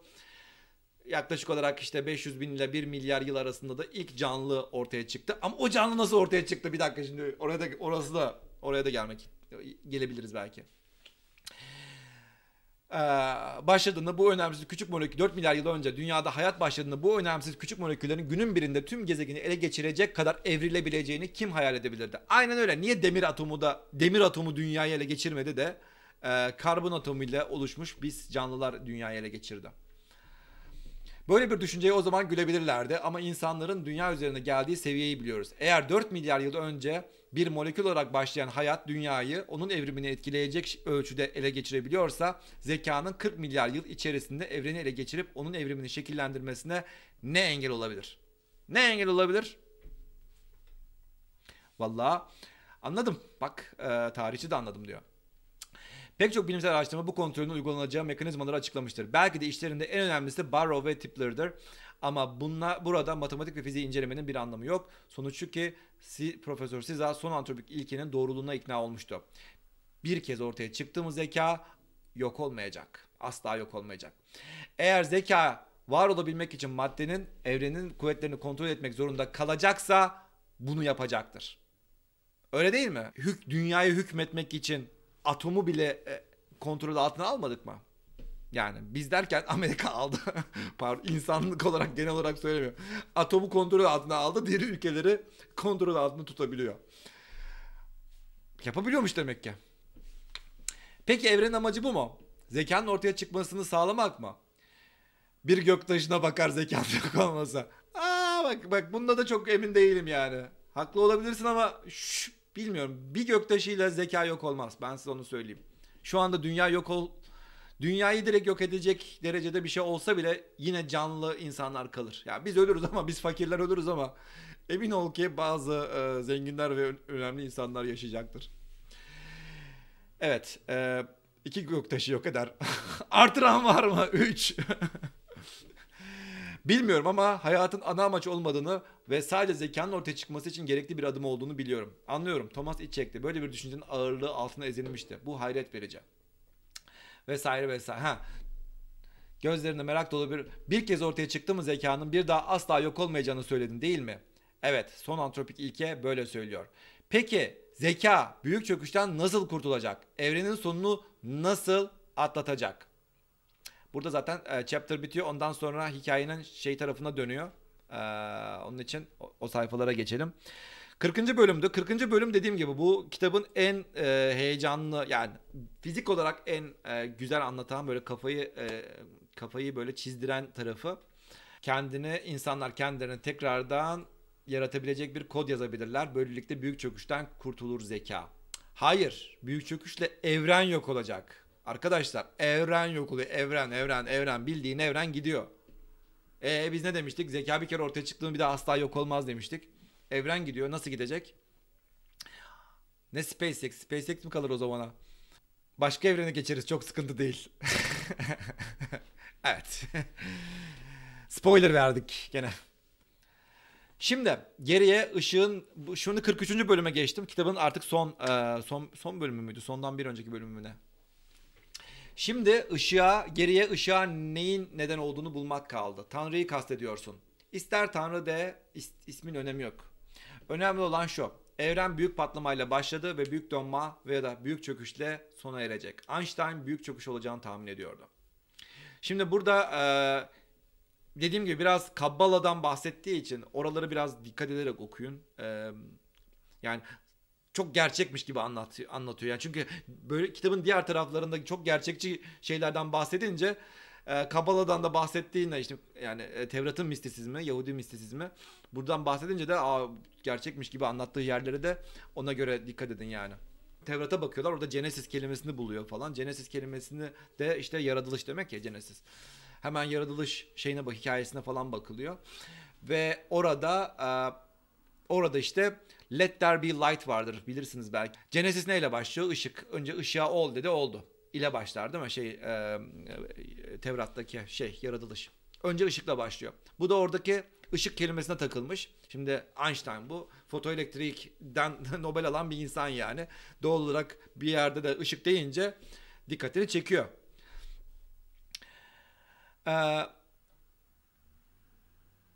yaklaşık olarak işte 500 bin ile 1 milyar yıl arasında da ilk canlı ortaya çıktı. Ama o canlı nasıl ortaya çıktı? Bir dakika şimdi orada orası da oraya da gelmek gelebiliriz belki. Ee, başladığında bu önemsiz küçük molekül 4 milyar yıl önce dünyada hayat başladığında bu önemsiz küçük moleküllerin günün birinde tüm gezegeni ele geçirecek kadar evrilebileceğini kim hayal edebilirdi? Aynen öyle. Niye demir atomu da demir atomu dünyayı ele geçirmedi de e, karbon atomu ile oluşmuş biz canlılar dünyayı ele geçirdi? Böyle bir düşünceye o zaman gülebilirlerdi ama insanların dünya üzerine geldiği seviyeyi biliyoruz. Eğer 4 milyar yıl önce bir molekül olarak başlayan hayat dünyayı onun evrimini etkileyecek ölçüde ele geçirebiliyorsa zekanın 40 milyar yıl içerisinde evreni ele geçirip onun evrimini şekillendirmesine ne engel olabilir? Ne engel olabilir? Vallahi anladım. Bak e, tarihçi de anladım diyor. Pek çok bilimsel araştırma bu kontrolün uygulanacağı mekanizmaları açıklamıştır. Belki de işlerinde en önemlisi Barrow ve Tipler'dir. Ama bunla, burada matematik ve fiziği incelemenin bir anlamı yok. Sonuç şu ki si, Profesör Siza son antropik ilkenin doğruluğuna ikna olmuştu. Bir kez ortaya çıktığımız zeka yok olmayacak. Asla yok olmayacak. Eğer zeka var olabilmek için maddenin evrenin kuvvetlerini kontrol etmek zorunda kalacaksa bunu yapacaktır. Öyle değil mi? Hük dünyayı hükmetmek için atomu bile e, kontrol altına almadık mı? Yani biz derken <laughs> Amerika aldı. <laughs> Pardon insanlık olarak genel olarak söylemiyorum. Atomu kontrol altına aldı. Diğer ülkeleri kontrol altında tutabiliyor. Yapabiliyormuş demek ki. Peki evrenin amacı bu mu? Zekanın ortaya çıkmasını sağlamak mı? Bir göktaşına bakar zekan <laughs> yok olmasa. Aa bak bak bunda da çok emin değilim yani. Haklı olabilirsin ama şş, Bilmiyorum. Bir göktaşıyla zeka yok olmaz. Ben size onu söyleyeyim. Şu anda dünya yok ol dünyayı direkt yok edecek derecede bir şey olsa bile yine canlı insanlar kalır. Ya yani biz ölürüz ama biz fakirler ölürüz ama emin ol ki bazı e, zenginler ve önemli insanlar yaşayacaktır. Evet, e, iki göktaşı yok eder. <laughs> Artıran var mı? Üç. <laughs> Bilmiyorum ama hayatın ana amaç olmadığını ve sadece zekanın ortaya çıkması için gerekli bir adım olduğunu biliyorum. Anlıyorum. Thomas iç çekti. Böyle bir düşüncenin ağırlığı altına ezilmişti. Bu hayret verici. Vesaire vesaire. Ha. Gözlerinde merak dolu bir bir kez ortaya çıktı mı zekanın bir daha asla yok olmayacağını söyledin değil mi? Evet, son antropik ilke böyle söylüyor. Peki zeka büyük çöküşten nasıl kurtulacak? Evrenin sonunu nasıl atlatacak? Burada zaten e, chapter bitiyor. Ondan sonra hikayenin şey tarafına dönüyor. E, onun için o, o sayfalara geçelim. 40. bölümdü. 40. bölüm dediğim gibi bu kitabın en e, heyecanlı yani fizik olarak en e, güzel anlatan böyle kafayı e, kafayı böyle çizdiren tarafı. Kendini insanlar kendilerini tekrardan yaratabilecek bir kod yazabilirler. Böylelikle büyük çöküşten kurtulur zeka. Hayır, büyük çöküşle evren yok olacak. Arkadaşlar evren yok oluyor. Evren, evren, evren. Bildiğin evren gidiyor. E biz ne demiştik? Zeka bir kere ortaya çıktığında bir daha asla yok olmaz demiştik. Evren gidiyor. Nasıl gidecek? Ne SpaceX? SpaceX mi kalır o zamana? Başka evrene geçeriz. Çok sıkıntı değil. <laughs> evet. Spoiler verdik gene. Şimdi geriye ışığın şunu 43. bölüme geçtim. Kitabın artık son e, son son bölümü müydü? Sondan bir önceki bölümüne? Şimdi ışığa, geriye ışığa neyin neden olduğunu bulmak kaldı. Tanrı'yı kastediyorsun. İster Tanrı de is, ismin önemi yok. Önemli olan şu. Evren büyük patlamayla başladı ve büyük donma veya da büyük çöküşle sona erecek. Einstein büyük çöküş olacağını tahmin ediyordu. Şimdi burada e, dediğim gibi biraz Kabbala'dan bahsettiği için oraları biraz dikkat ederek okuyun. E, yani çok gerçekmiş gibi anlatıyor anlatıyor. Yani çünkü böyle kitabın diğer taraflarındaki çok gerçekçi şeylerden bahsedince e, Kabala'dan da bahsettiğinde işte yani e, Tevrat'ın mistisizmi, Yahudi mistisizmi buradan bahsedince de Aa, gerçekmiş gibi anlattığı yerlere de ona göre dikkat edin yani. Tevrat'a bakıyorlar orada Genesis kelimesini buluyor falan. Genesis kelimesini de işte yaratılış demek ya Genesis. Hemen yaratılış şeyine bak hikayesine falan bakılıyor. Ve orada e, orada işte Let There Be Light vardır bilirsiniz belki. Genesis neyle başlıyor? Işık. Önce ışığa ol dedi oldu. İle başlar değil mi? Şey e, e Tevrat'taki şey yaratılış. Önce ışıkla başlıyor. Bu da oradaki ışık kelimesine takılmış. Şimdi Einstein bu fotoelektrikten <laughs> Nobel alan bir insan yani. Doğal olarak bir yerde de ışık deyince dikkatini çekiyor. Ee,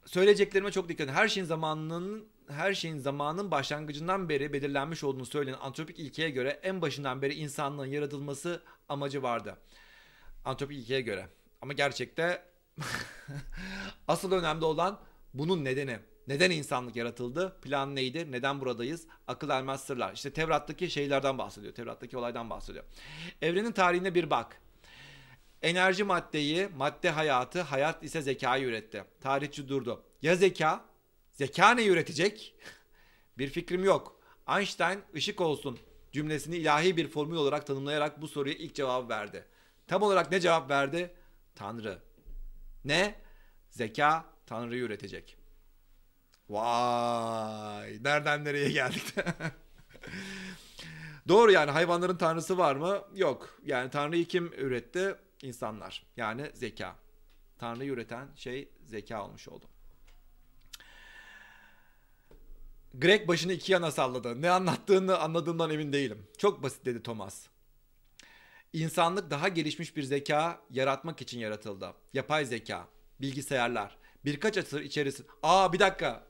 söyleyeceklerime çok dikkat edin. Her şeyin zamanının her şeyin zamanın başlangıcından beri belirlenmiş olduğunu söyleyen antropik ilkeye göre en başından beri insanlığın yaratılması amacı vardı. Antropik ilkeye göre. Ama gerçekte <laughs> asıl önemli olan bunun nedeni. Neden insanlık yaratıldı? Plan neydi? Neden buradayız? Akıl ermez sırlar. İşte Tevrat'taki şeylerden bahsediyor. Tevrat'taki olaydan bahsediyor. Evrenin tarihine bir bak. Enerji maddeyi, madde hayatı, hayat ise zekayı üretti. Tarihçi durdu. Ya zeka Zeka ne üretecek? <laughs> bir fikrim yok. Einstein ışık olsun cümlesini ilahi bir formül olarak tanımlayarak bu soruya ilk cevabı verdi. Tam olarak ne cevap verdi? Tanrı. Ne? Zeka Tanrı'yı üretecek. Vay! Nereden nereye geldik? <laughs> Doğru yani hayvanların tanrısı var mı? Yok. Yani tanrıyı kim üretti? İnsanlar. Yani zeka. Tanrı üreten şey zeka olmuş oldu. Greg başını iki yana salladı. Ne anlattığını anladığımdan emin değilim. Çok basit dedi Thomas. İnsanlık daha gelişmiş bir zeka yaratmak için yaratıldı. Yapay zeka, bilgisayarlar. Birkaç asır içerisinde... Aa bir dakika.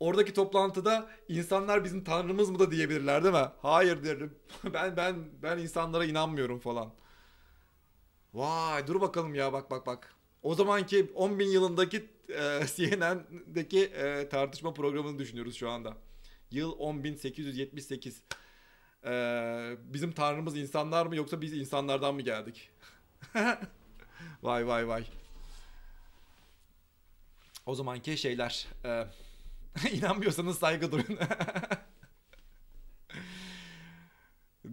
Oradaki toplantıda insanlar bizim tanrımız mı da diyebilirler değil mi? Hayır derim. <laughs> ben ben ben insanlara inanmıyorum falan. Vay dur bakalım ya bak bak bak. O zamanki 10 bin yılındaki e, <laughs> CNN'deki e, tartışma programını düşünüyoruz şu anda. Yıl 10878. E, bizim tanrımız insanlar mı yoksa biz insanlardan mı geldik? <laughs> vay vay vay. O zamanki şeyler. E, <laughs> inanmıyorsanız saygı duyun.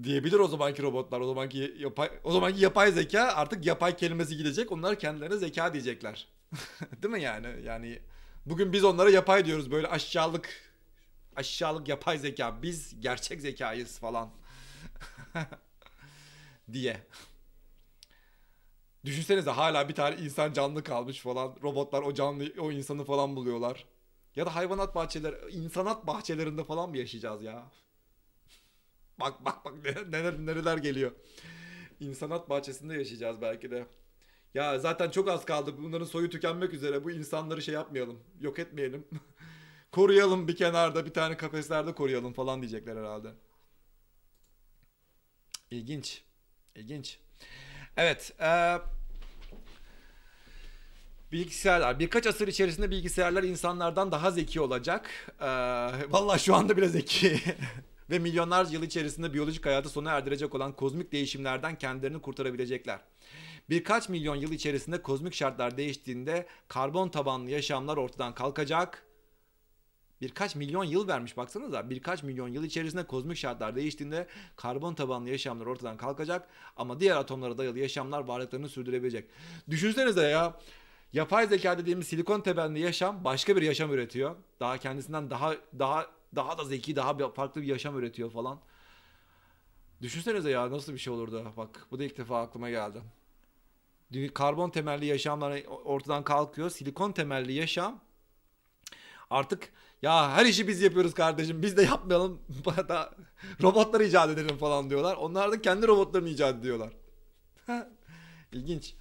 diyebilir o zamanki robotlar. O zamanki yapay o zamanki yapay zeka artık yapay kelimesi gidecek. Onlar kendilerine zeka diyecekler. <laughs> Değil mi yani? Yani bugün biz onlara yapay diyoruz böyle aşağılık aşağılık yapay zeka biz gerçek zekayız falan <laughs> diye. Düşünsenize hala bir tane insan canlı kalmış falan. Robotlar o canlı o insanı falan buluyorlar. Ya da hayvanat bahçeleri, insanat bahçelerinde falan mı yaşayacağız ya? Bak bak bak <laughs> neler neler geliyor. İnsanat bahçesinde yaşayacağız belki de. Ya zaten çok az kaldı. Bunların soyu tükenmek üzere. Bu insanları şey yapmayalım. Yok etmeyelim. <laughs> koruyalım bir kenarda. Bir tane kafeslerde koruyalım falan diyecekler herhalde. İlginç. İlginç. Evet. Ee, bilgisayarlar. Birkaç asır içerisinde bilgisayarlar insanlardan daha zeki olacak. Ee, <laughs> Valla şu anda bile zeki. <laughs> Ve milyonlarca yıl içerisinde biyolojik hayatı sona erdirecek olan kozmik değişimlerden kendilerini kurtarabilecekler. Birkaç milyon yıl içerisinde kozmik şartlar değiştiğinde karbon tabanlı yaşamlar ortadan kalkacak. Birkaç milyon yıl vermiş baksanıza. Birkaç milyon yıl içerisinde kozmik şartlar değiştiğinde karbon tabanlı yaşamlar ortadan kalkacak ama diğer atomlara dayalı yaşamlar varlıklarını sürdürebilecek. Düşünsenize ya. Yapay zeka dediğimiz silikon tabanlı yaşam başka bir yaşam üretiyor. Daha kendisinden daha daha daha da zeki, daha farklı bir yaşam üretiyor falan. Düşünsenize ya nasıl bir şey olurdu. Bak bu da ilk defa aklıma geldi karbon temelli yaşamlar ortadan kalkıyor. Silikon temelli yaşam artık ya her işi biz yapıyoruz kardeşim biz de yapmayalım <laughs> robotlar icat edelim falan diyorlar. Onlar da kendi robotlarını icat ediyorlar. <laughs> İlginç.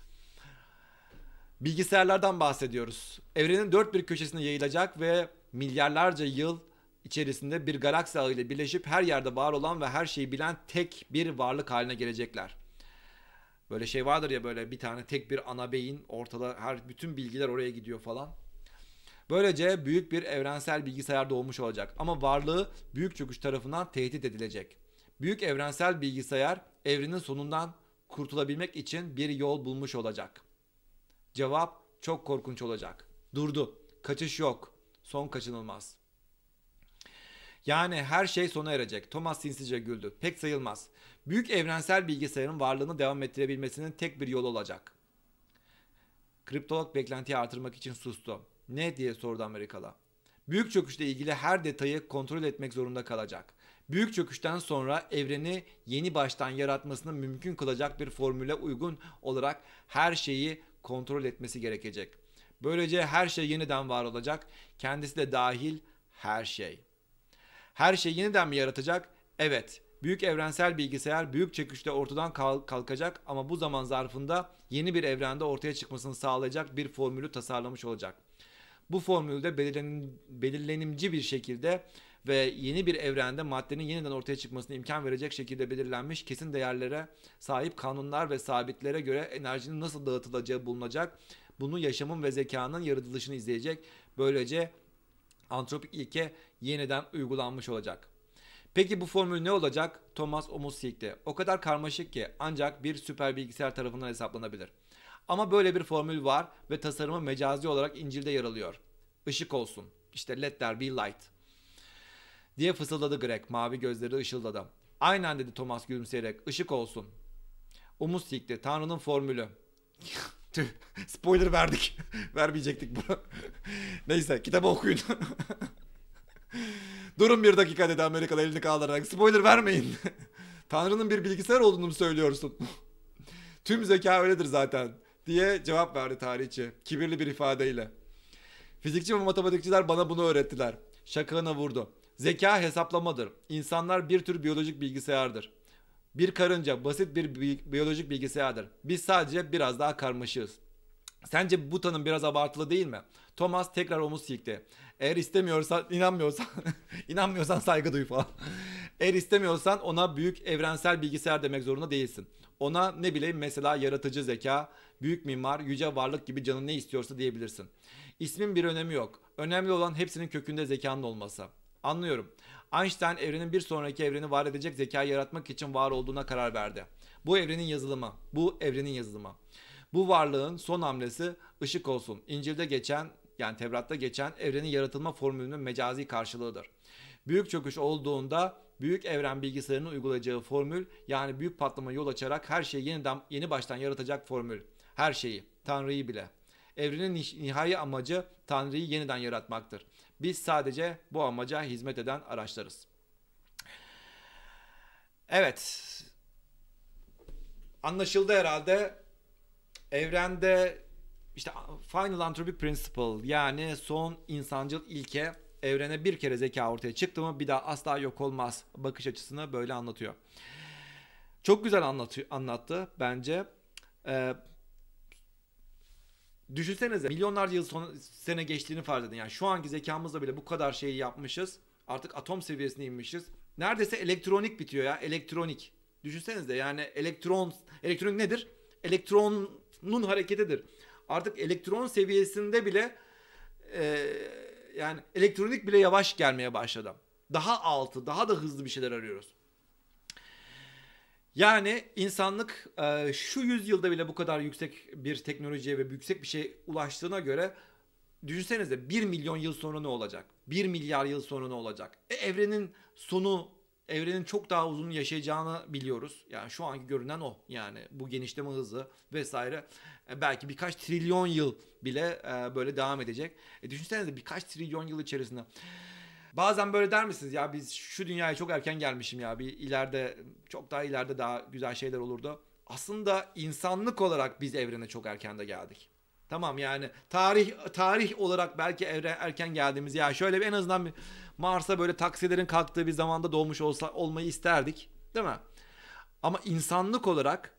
Bilgisayarlardan bahsediyoruz. Evrenin dört bir köşesine yayılacak ve milyarlarca yıl içerisinde bir galaksi ağıyla birleşip her yerde var olan ve her şeyi bilen tek bir varlık haline gelecekler. Böyle şey vardır ya böyle bir tane tek bir ana beyin ortada her bütün bilgiler oraya gidiyor falan. Böylece büyük bir evrensel bilgisayar doğmuş olacak ama varlığı büyük çöküş tarafından tehdit edilecek. Büyük evrensel bilgisayar evrenin sonundan kurtulabilmek için bir yol bulmuş olacak. Cevap çok korkunç olacak. Durdu. Kaçış yok. Son kaçınılmaz. Yani her şey sona erecek. Thomas sinsice güldü. Pek sayılmaz büyük evrensel bilgisayarın varlığını devam ettirebilmesinin tek bir yolu olacak. Kriptolog beklentiyi artırmak için sustu. Ne diye sordu Amerikalı. Büyük çöküşle ilgili her detayı kontrol etmek zorunda kalacak. Büyük çöküşten sonra evreni yeni baştan yaratmasını mümkün kılacak bir formüle uygun olarak her şeyi kontrol etmesi gerekecek. Böylece her şey yeniden var olacak. Kendisi de dahil her şey. Her şeyi yeniden mi yaratacak? Evet. Büyük evrensel bilgisayar büyük çöküşte ortadan kalkacak ama bu zaman zarfında yeni bir evrende ortaya çıkmasını sağlayacak bir formülü tasarlamış olacak. Bu formülde belirlenimci bir şekilde ve yeni bir evrende maddenin yeniden ortaya çıkmasına imkan verecek şekilde belirlenmiş kesin değerlere sahip kanunlar ve sabitlere göre enerjinin nasıl dağıtılacağı bulunacak. Bunu yaşamın ve zekanın yaratılışını izleyecek. Böylece antropik ilke yeniden uygulanmış olacak. Peki bu formül ne olacak? Thomas Omusik'te. O kadar karmaşık ki ancak bir süper bilgisayar tarafından hesaplanabilir. Ama böyle bir formül var ve tasarımı mecazi olarak İncil'de yer alıyor. Işık olsun. İşte let there be light. Diye fısıldadı Greg. Mavi gözleri ışıldadı. Aynen dedi Thomas gülümseyerek. Işık olsun. Umusik'te. Tanrı'nın formülü. <laughs> Tüh, spoiler verdik. <laughs> Vermeyecektik bunu. <laughs> Neyse kitabı okuyun. Durun bir dakika dedi Amerikalı elini kaldırarak. Spoiler vermeyin. <laughs> Tanrı'nın bir bilgisayar olduğunu mu söylüyorsun? <laughs> Tüm zeka öyledir zaten diye cevap verdi tarihçi kibirli bir ifadeyle. Fizikçi ve matematikçiler bana bunu öğrettiler. Şakağına vurdu. Zeka hesaplamadır. İnsanlar bir tür biyolojik bilgisayardır. Bir karınca basit bir bi- biyolojik bilgisayardır. Biz sadece biraz daha karmaşığız. Sence Buta'nın biraz abartılı değil mi? Thomas tekrar omuz silkti. Eğer istemiyorsan, inanmıyorsan, <laughs> inanmıyorsan saygı duy falan. Eğer istemiyorsan ona büyük evrensel bilgisayar demek zorunda değilsin. Ona ne bileyim mesela yaratıcı zeka, büyük mimar, yüce varlık gibi canın ne istiyorsa diyebilirsin. İsmin bir önemi yok. Önemli olan hepsinin kökünde zekanın olması. Anlıyorum. Einstein evrenin bir sonraki evreni var edecek zekayı yaratmak için var olduğuna karar verdi. Bu evrenin yazılımı. Bu evrenin yazılımı. Bu varlığın son hamlesi ışık olsun. İncil'de geçen yani Tevrat'ta geçen evrenin yaratılma formülünün mecazi karşılığıdır. Büyük çöküş olduğunda büyük evren bilgisayarının uygulayacağı formül yani büyük patlama yol açarak her şeyi yeniden yeni baştan yaratacak formül. Her şeyi, Tanrı'yı bile. Evrenin nihai amacı Tanrı'yı yeniden yaratmaktır. Biz sadece bu amaca hizmet eden araçlarız. Evet. Anlaşıldı herhalde Evrende işte Final Anthropy Principle yani son insancıl ilke evrene bir kere zeka ortaya çıktı mı bir daha asla yok olmaz bakış açısını böyle anlatıyor. Çok güzel anlatıyor, anlattı bence. Ee, düşünsenize milyonlarca yıl sonra, sene geçtiğini farz edin. Yani şu anki zekamızla bile bu kadar şeyi yapmışız. Artık atom seviyesine inmişiz. Neredeyse elektronik bitiyor ya elektronik. Düşünsenize yani elektron, elektronik nedir? Elektron nun hareketidir. Artık elektron seviyesinde bile e, yani elektronik bile yavaş gelmeye başladı. Daha altı, daha da hızlı bir şeyler arıyoruz. Yani insanlık e, şu yüzyılda bile bu kadar yüksek bir teknolojiye ve yüksek bir şey ulaştığına göre düşünsenize 1 milyon yıl sonra ne olacak? 1 milyar yıl sonra ne olacak? E, evrenin sonu evrenin çok daha uzun yaşayacağını biliyoruz. Yani şu anki görünen o. Yani bu genişleme hızı vesaire e, belki birkaç trilyon yıl bile e, böyle devam edecek. E de birkaç trilyon yıl içerisinde. Bazen böyle der misiniz ya biz şu dünyaya çok erken gelmişim ya bir ileride çok daha ileride daha güzel şeyler olurdu. Aslında insanlık olarak biz evrene çok erken de geldik. Tamam yani tarih tarih olarak belki evren erken geldiğimiz ya şöyle bir en azından bir Mars'a böyle taksilerin kalktığı bir zamanda doğmuş olsa olmayı isterdik değil mi? Ama insanlık olarak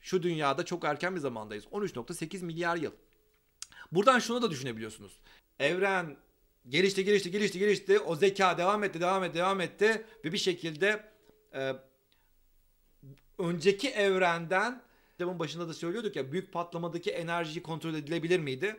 şu dünyada çok erken bir zamandayız. 13.8 milyar yıl. Buradan şunu da düşünebiliyorsunuz. Evren gelişti gelişti gelişti gelişti. O zeka devam etti devam etti devam etti ve bir şekilde e, önceki evrenden kitabın başında da söylüyorduk ya büyük patlamadaki enerjiyi kontrol edilebilir miydi?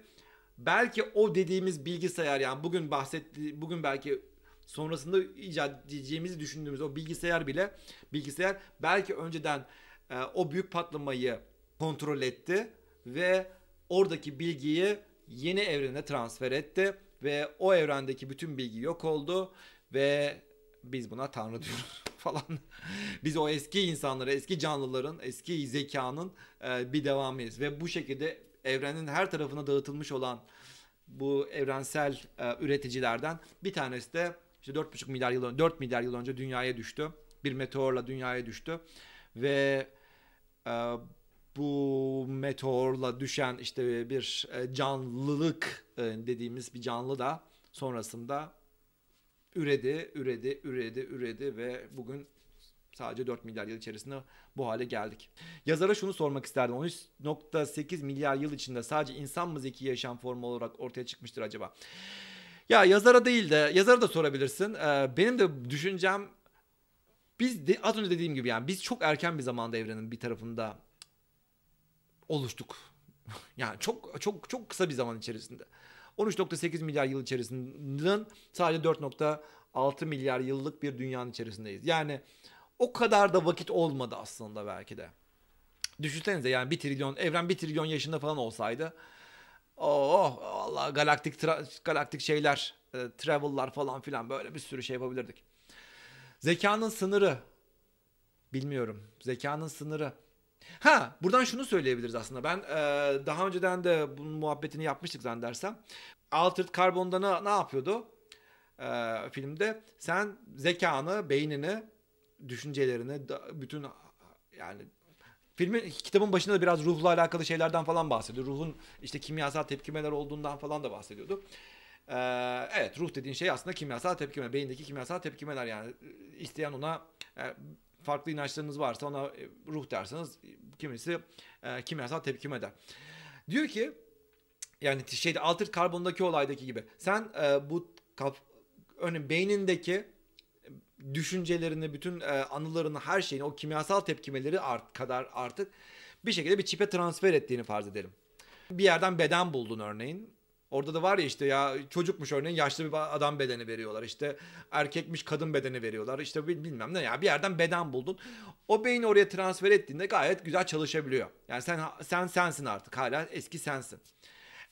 Belki o dediğimiz bilgisayar yani bugün bahsetti bugün belki sonrasında icat edeceğimizi düşündüğümüz o bilgisayar bile bilgisayar belki önceden e, o büyük patlamayı kontrol etti ve oradaki bilgiyi yeni evrene transfer etti ve o evrendeki bütün bilgi yok oldu ve biz buna tanrı diyoruz falan. <laughs> Biz o eski insanları, eski canlıların, eski zekanın e, bir devamıyız. Ve bu şekilde evrenin her tarafına dağıtılmış olan bu evrensel e, üreticilerden bir tanesi de işte 4,5 milyar yıl önce, 4 milyar yıl önce dünyaya düştü. Bir meteorla dünyaya düştü. Ve e, bu meteorla düşen işte bir e, canlılık e, dediğimiz bir canlı da sonrasında üredi, üredi, üredi, üredi ve bugün sadece 4 milyar yıl içerisinde bu hale geldik. Yazara şunu sormak isterdim. 13.8 milyar yıl içinde sadece insan mı zeki yaşam formu olarak ortaya çıkmıştır acaba? Ya yazara değil de yazara da sorabilirsin. Ee, benim de düşüncem biz de, az önce dediğim gibi yani biz çok erken bir zamanda evrenin bir tarafında oluştuk. <laughs> yani çok çok çok kısa bir zaman içerisinde. 13.8 milyar yıl içerisinden sadece 4.6 milyar yıllık bir dünyanın içerisindeyiz. Yani o kadar da vakit olmadı aslında belki de. Düşünsenize yani bir trilyon, evren bir trilyon yaşında falan olsaydı. Oh, Allah galaktik tra- galaktik şeyler, e, travel'lar falan filan böyle bir sürü şey yapabilirdik. Zekanın sınırı bilmiyorum. Zekanın sınırı Ha buradan şunu söyleyebiliriz aslında. Ben e, daha önceden de bunun muhabbetini yapmıştık zannedersem. Altered Carbon'da ne, ne yapıyordu? E, filmde sen zekanı, beynini, düşüncelerini, da, bütün yani filmin kitabın başında da biraz ruhla alakalı şeylerden falan bahsediyor. Ruhun işte kimyasal tepkimeler olduğundan falan da bahsediyordu. E, evet ruh dediğin şey aslında kimyasal tepkime, beyindeki kimyasal tepkimeler yani isteyen ona e, farklı inançlarınız varsa ona e, ruh derseniz kimisi e, kimyasal tepkime der. Diyor ki yani şeyde altır karbondaki olaydaki gibi sen e, bu kap, örneğin beynindeki e, düşüncelerini, bütün e, anılarını, her şeyini, o kimyasal tepkimeleri art, kadar artık bir şekilde bir çipe transfer ettiğini farz edelim. Bir yerden beden buldun örneğin Orada da var ya işte ya çocukmuş örneğin yaşlı bir adam bedeni veriyorlar. İşte erkekmiş kadın bedeni veriyorlar. İşte bilmem ne ya bir yerden beden buldun. O beyni oraya transfer ettiğinde gayet güzel çalışabiliyor. Yani sen sen sensin artık hala eski sensin.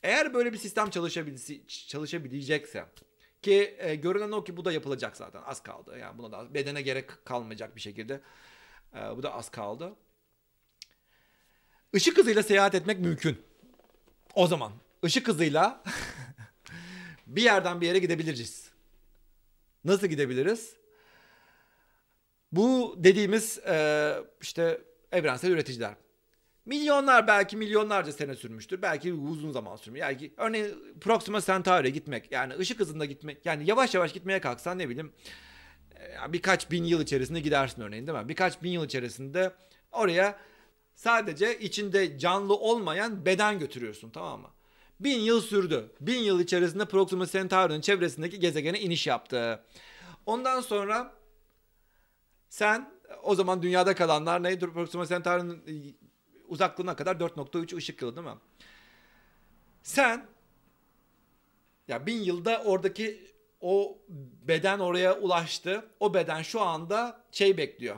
Eğer böyle bir sistem çalışabilse, çalışabilecekse ki e, görünen o ki bu da yapılacak zaten az kaldı. Yani buna da bedene gerek kalmayacak bir şekilde. E, bu da az kaldı. Işık hızıyla seyahat etmek mümkün. O zaman ışık hızıyla <laughs> bir yerden bir yere gidebiliriz. Nasıl gidebiliriz? Bu dediğimiz e, işte evrensel üreticiler. Milyonlar belki milyonlarca sene sürmüştür. Belki uzun zaman sürmüş. Yani örneğin Proxima Centauri'ye gitmek yani ışık hızında gitmek yani yavaş yavaş gitmeye kalksan ne bileyim e, birkaç bin yıl içerisinde gidersin örneğin değil mi? Birkaç bin yıl içerisinde oraya sadece içinde canlı olmayan beden götürüyorsun tamam mı? Bin yıl sürdü. Bin yıl içerisinde Proxima Centauri'nin çevresindeki gezegene iniş yaptı. Ondan sonra sen o zaman dünyada kalanlar neydi? Proxima Centauri'nin e, uzaklığına kadar 4.3 ışık yılı değil mi? Sen ya bin yılda oradaki o beden oraya ulaştı. O beden şu anda şey bekliyor.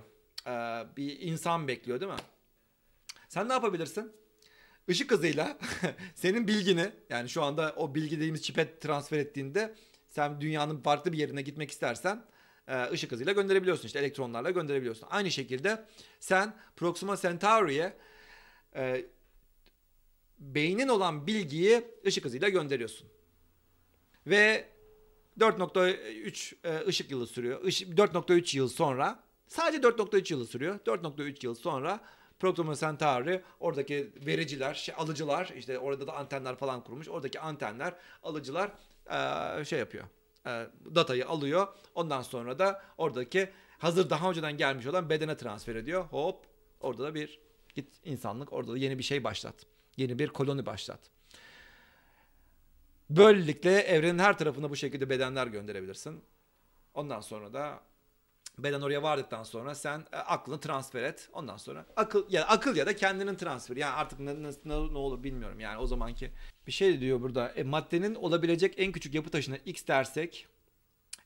E, bir insan bekliyor değil mi? Sen ne yapabilirsin? ışık hızıyla <laughs> senin bilgini yani şu anda o bilgi dediğimiz çipe transfer ettiğinde sen dünyanın farklı bir yerine gitmek istersen e, ışık hızıyla gönderebiliyorsun. işte elektronlarla gönderebiliyorsun. Aynı şekilde sen Proxima Centauri'ye e, beynin olan bilgiyi ışık hızıyla gönderiyorsun. Ve 4.3 e, ışık yılı sürüyor. 4.3 yıl sonra sadece 4.3 yılı sürüyor. 4.3 yıl sonra Proxima Centauri oradaki vericiler, şey, alıcılar işte orada da antenler falan kurmuş. Oradaki antenler, alıcılar e, şey yapıyor. E, datayı alıyor. Ondan sonra da oradaki hazır daha önceden gelmiş olan bedene transfer ediyor. Hop orada da bir git insanlık orada da yeni bir şey başlat. Yeni bir koloni başlat. Böylelikle evrenin her tarafına bu şekilde bedenler gönderebilirsin. Ondan sonra da Beden oraya vardıktan sonra sen e, aklını transfer et. Ondan sonra akıl ya akıl ya da kendinin transferi. Yani artık ne, ne, ne olur bilmiyorum yani o zamanki. Bir şey diyor burada. E, maddenin olabilecek en küçük yapı taşına x dersek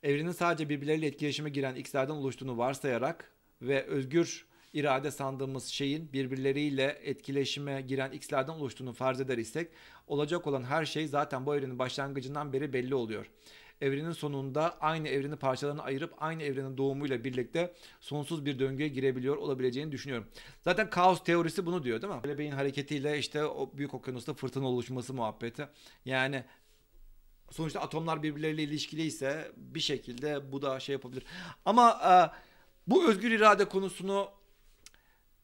evrenin sadece birbirleriyle etkileşime giren x'lerden oluştuğunu varsayarak ve özgür irade sandığımız şeyin birbirleriyle etkileşime giren x'lerden oluştuğunu farz eder isek olacak olan her şey zaten bu evrenin başlangıcından beri belli oluyor evrenin sonunda aynı evreni parçalarına ayırıp aynı evrenin doğumuyla birlikte sonsuz bir döngüye girebiliyor olabileceğini düşünüyorum. Zaten kaos teorisi bunu diyor değil mi? Böyle beyin hareketiyle işte o büyük okyanusta fırtına oluşması muhabbeti. Yani sonuçta atomlar birbirleriyle ilişkili ise bir şekilde bu da şey yapabilir. Ama e, bu özgür irade konusunu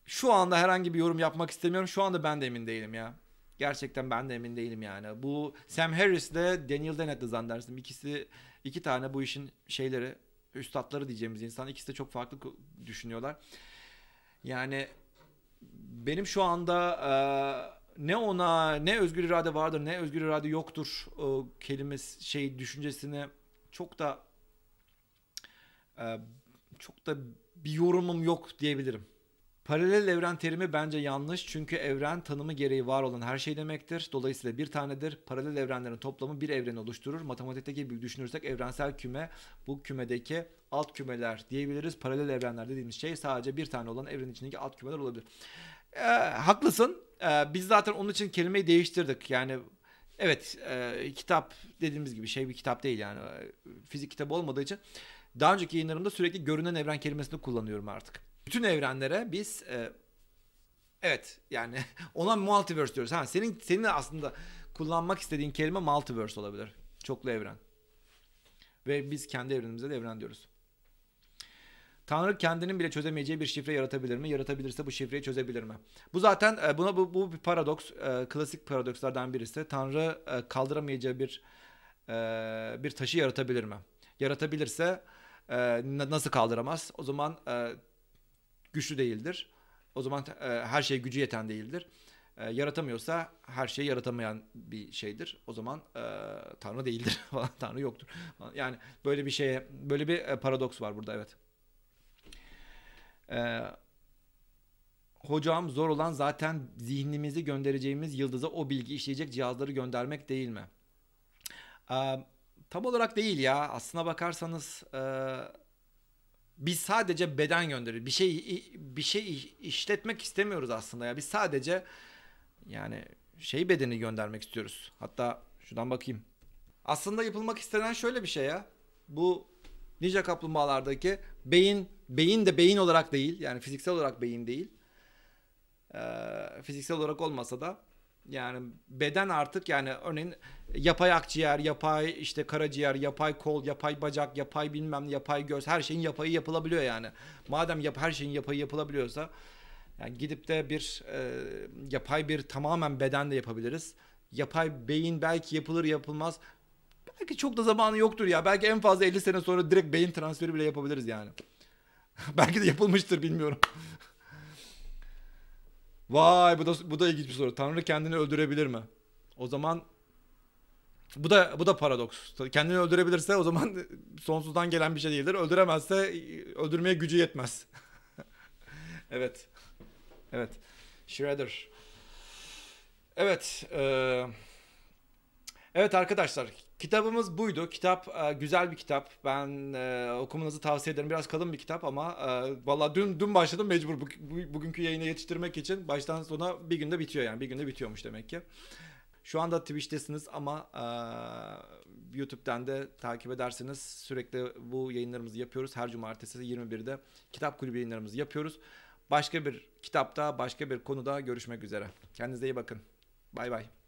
şu anda herhangi bir yorum yapmak istemiyorum. Şu anda ben de emin değilim ya. Gerçekten ben de emin değilim yani. Bu Sam Harris ile Daniel Dennett de zannedersin. İkisi iki tane bu işin şeyleri üstatları diyeceğimiz insan. İkisi de çok farklı düşünüyorlar. Yani benim şu anda e, ne ona ne özgür irade vardır ne özgür irade yoktur e, kelimesi şey düşüncesini çok da e, çok da bir yorumum yok diyebilirim. Paralel evren terimi bence yanlış çünkü evren tanımı gereği var olan her şey demektir. Dolayısıyla bir tanedir. Paralel evrenlerin toplamı bir evreni oluşturur. Matematikteki gibi düşünürsek evrensel küme bu kümedeki alt kümeler diyebiliriz. Paralel evrenler dediğimiz şey sadece bir tane olan evrenin içindeki alt kümeler olabilir. Ee, haklısın. Ee, biz zaten onun için kelimeyi değiştirdik. Yani evet e, kitap dediğimiz gibi şey bir kitap değil yani e, fizik kitabı olmadığı için daha önceki yayınlarımda sürekli görünen evren kelimesini kullanıyorum artık. Bütün evrenlere biz e, evet yani <laughs> ona multiverse diyoruz. Ha senin senin aslında kullanmak istediğin kelime multiverse olabilir. Çoklu evren. Ve biz kendi evrenimize de evren diyoruz. Tanrı kendinin bile çözemeyeceği bir şifre yaratabilir mi? Yaratabilirse bu şifreyi çözebilir mi? Bu zaten e, buna bu, bu bir paradoks, e, klasik paradokslardan birisi. Tanrı e, kaldıramayacağı bir e, bir taşı yaratabilir mi? Yaratabilirse nasıl kaldıramaz? O zaman güçlü değildir. O zaman e, her şey gücü yeten değildir. E, yaratamıyorsa her şeyi yaratamayan bir şeydir. O zaman e, Tanrı değildir <laughs> Tanrı yoktur. Yani böyle bir şeye böyle bir e, paradoks var burada evet. E, hocam zor olan zaten zihnimizi göndereceğimiz yıldıza o bilgi işleyecek cihazları göndermek değil mi? E, tam olarak değil ya. Aslına bakarsanız e, biz sadece beden gönderiyoruz. Bir şey bir şey işletmek istemiyoruz aslında ya. Biz sadece yani şey bedeni göndermek istiyoruz. Hatta şuradan bakayım. Aslında yapılmak istenen şöyle bir şey ya. Bu ninja kaplumbağalardaki beyin beyin de beyin olarak değil yani fiziksel olarak beyin değil. Ee, fiziksel olarak olmasa da yani beden artık yani örneğin yapay akciğer, yapay işte karaciğer, yapay kol, yapay bacak, yapay bilmem yapay göz her şeyin yapayı yapılabiliyor yani. Madem yap her şeyin yapayı yapılabiliyorsa yani gidip de bir e, yapay bir tamamen beden de yapabiliriz. Yapay beyin belki yapılır yapılmaz. Belki çok da zamanı yoktur ya. Belki en fazla 50 sene sonra direkt beyin transferi bile yapabiliriz yani. <laughs> belki de yapılmıştır bilmiyorum. Vay bu da bu da ilginç bir soru. Tanrı kendini öldürebilir mi? O zaman bu da bu da paradoks. Kendini öldürebilirse o zaman <laughs> sonsuzdan gelen bir şey değildir. Öldüremezse öldürmeye gücü yetmez. <laughs> evet. Evet. Shredder. Evet. Ee... Evet arkadaşlar Kitabımız buydu. Kitap e, güzel bir kitap. Ben e, okumanızı tavsiye ederim. Biraz kalın bir kitap ama e, valla dün dün başladım mecbur bugünkü yayına yetiştirmek için. Baştan sona bir günde bitiyor yani. Bir günde bitiyormuş demek ki. Şu anda Twitch'tesiniz ama e, de takip ederseniz sürekli bu yayınlarımızı yapıyoruz. Her cumartesi 21'de kitap kulübü yayınlarımızı yapıyoruz. Başka bir kitapta, başka bir konuda görüşmek üzere. Kendinize iyi bakın. Bay bay.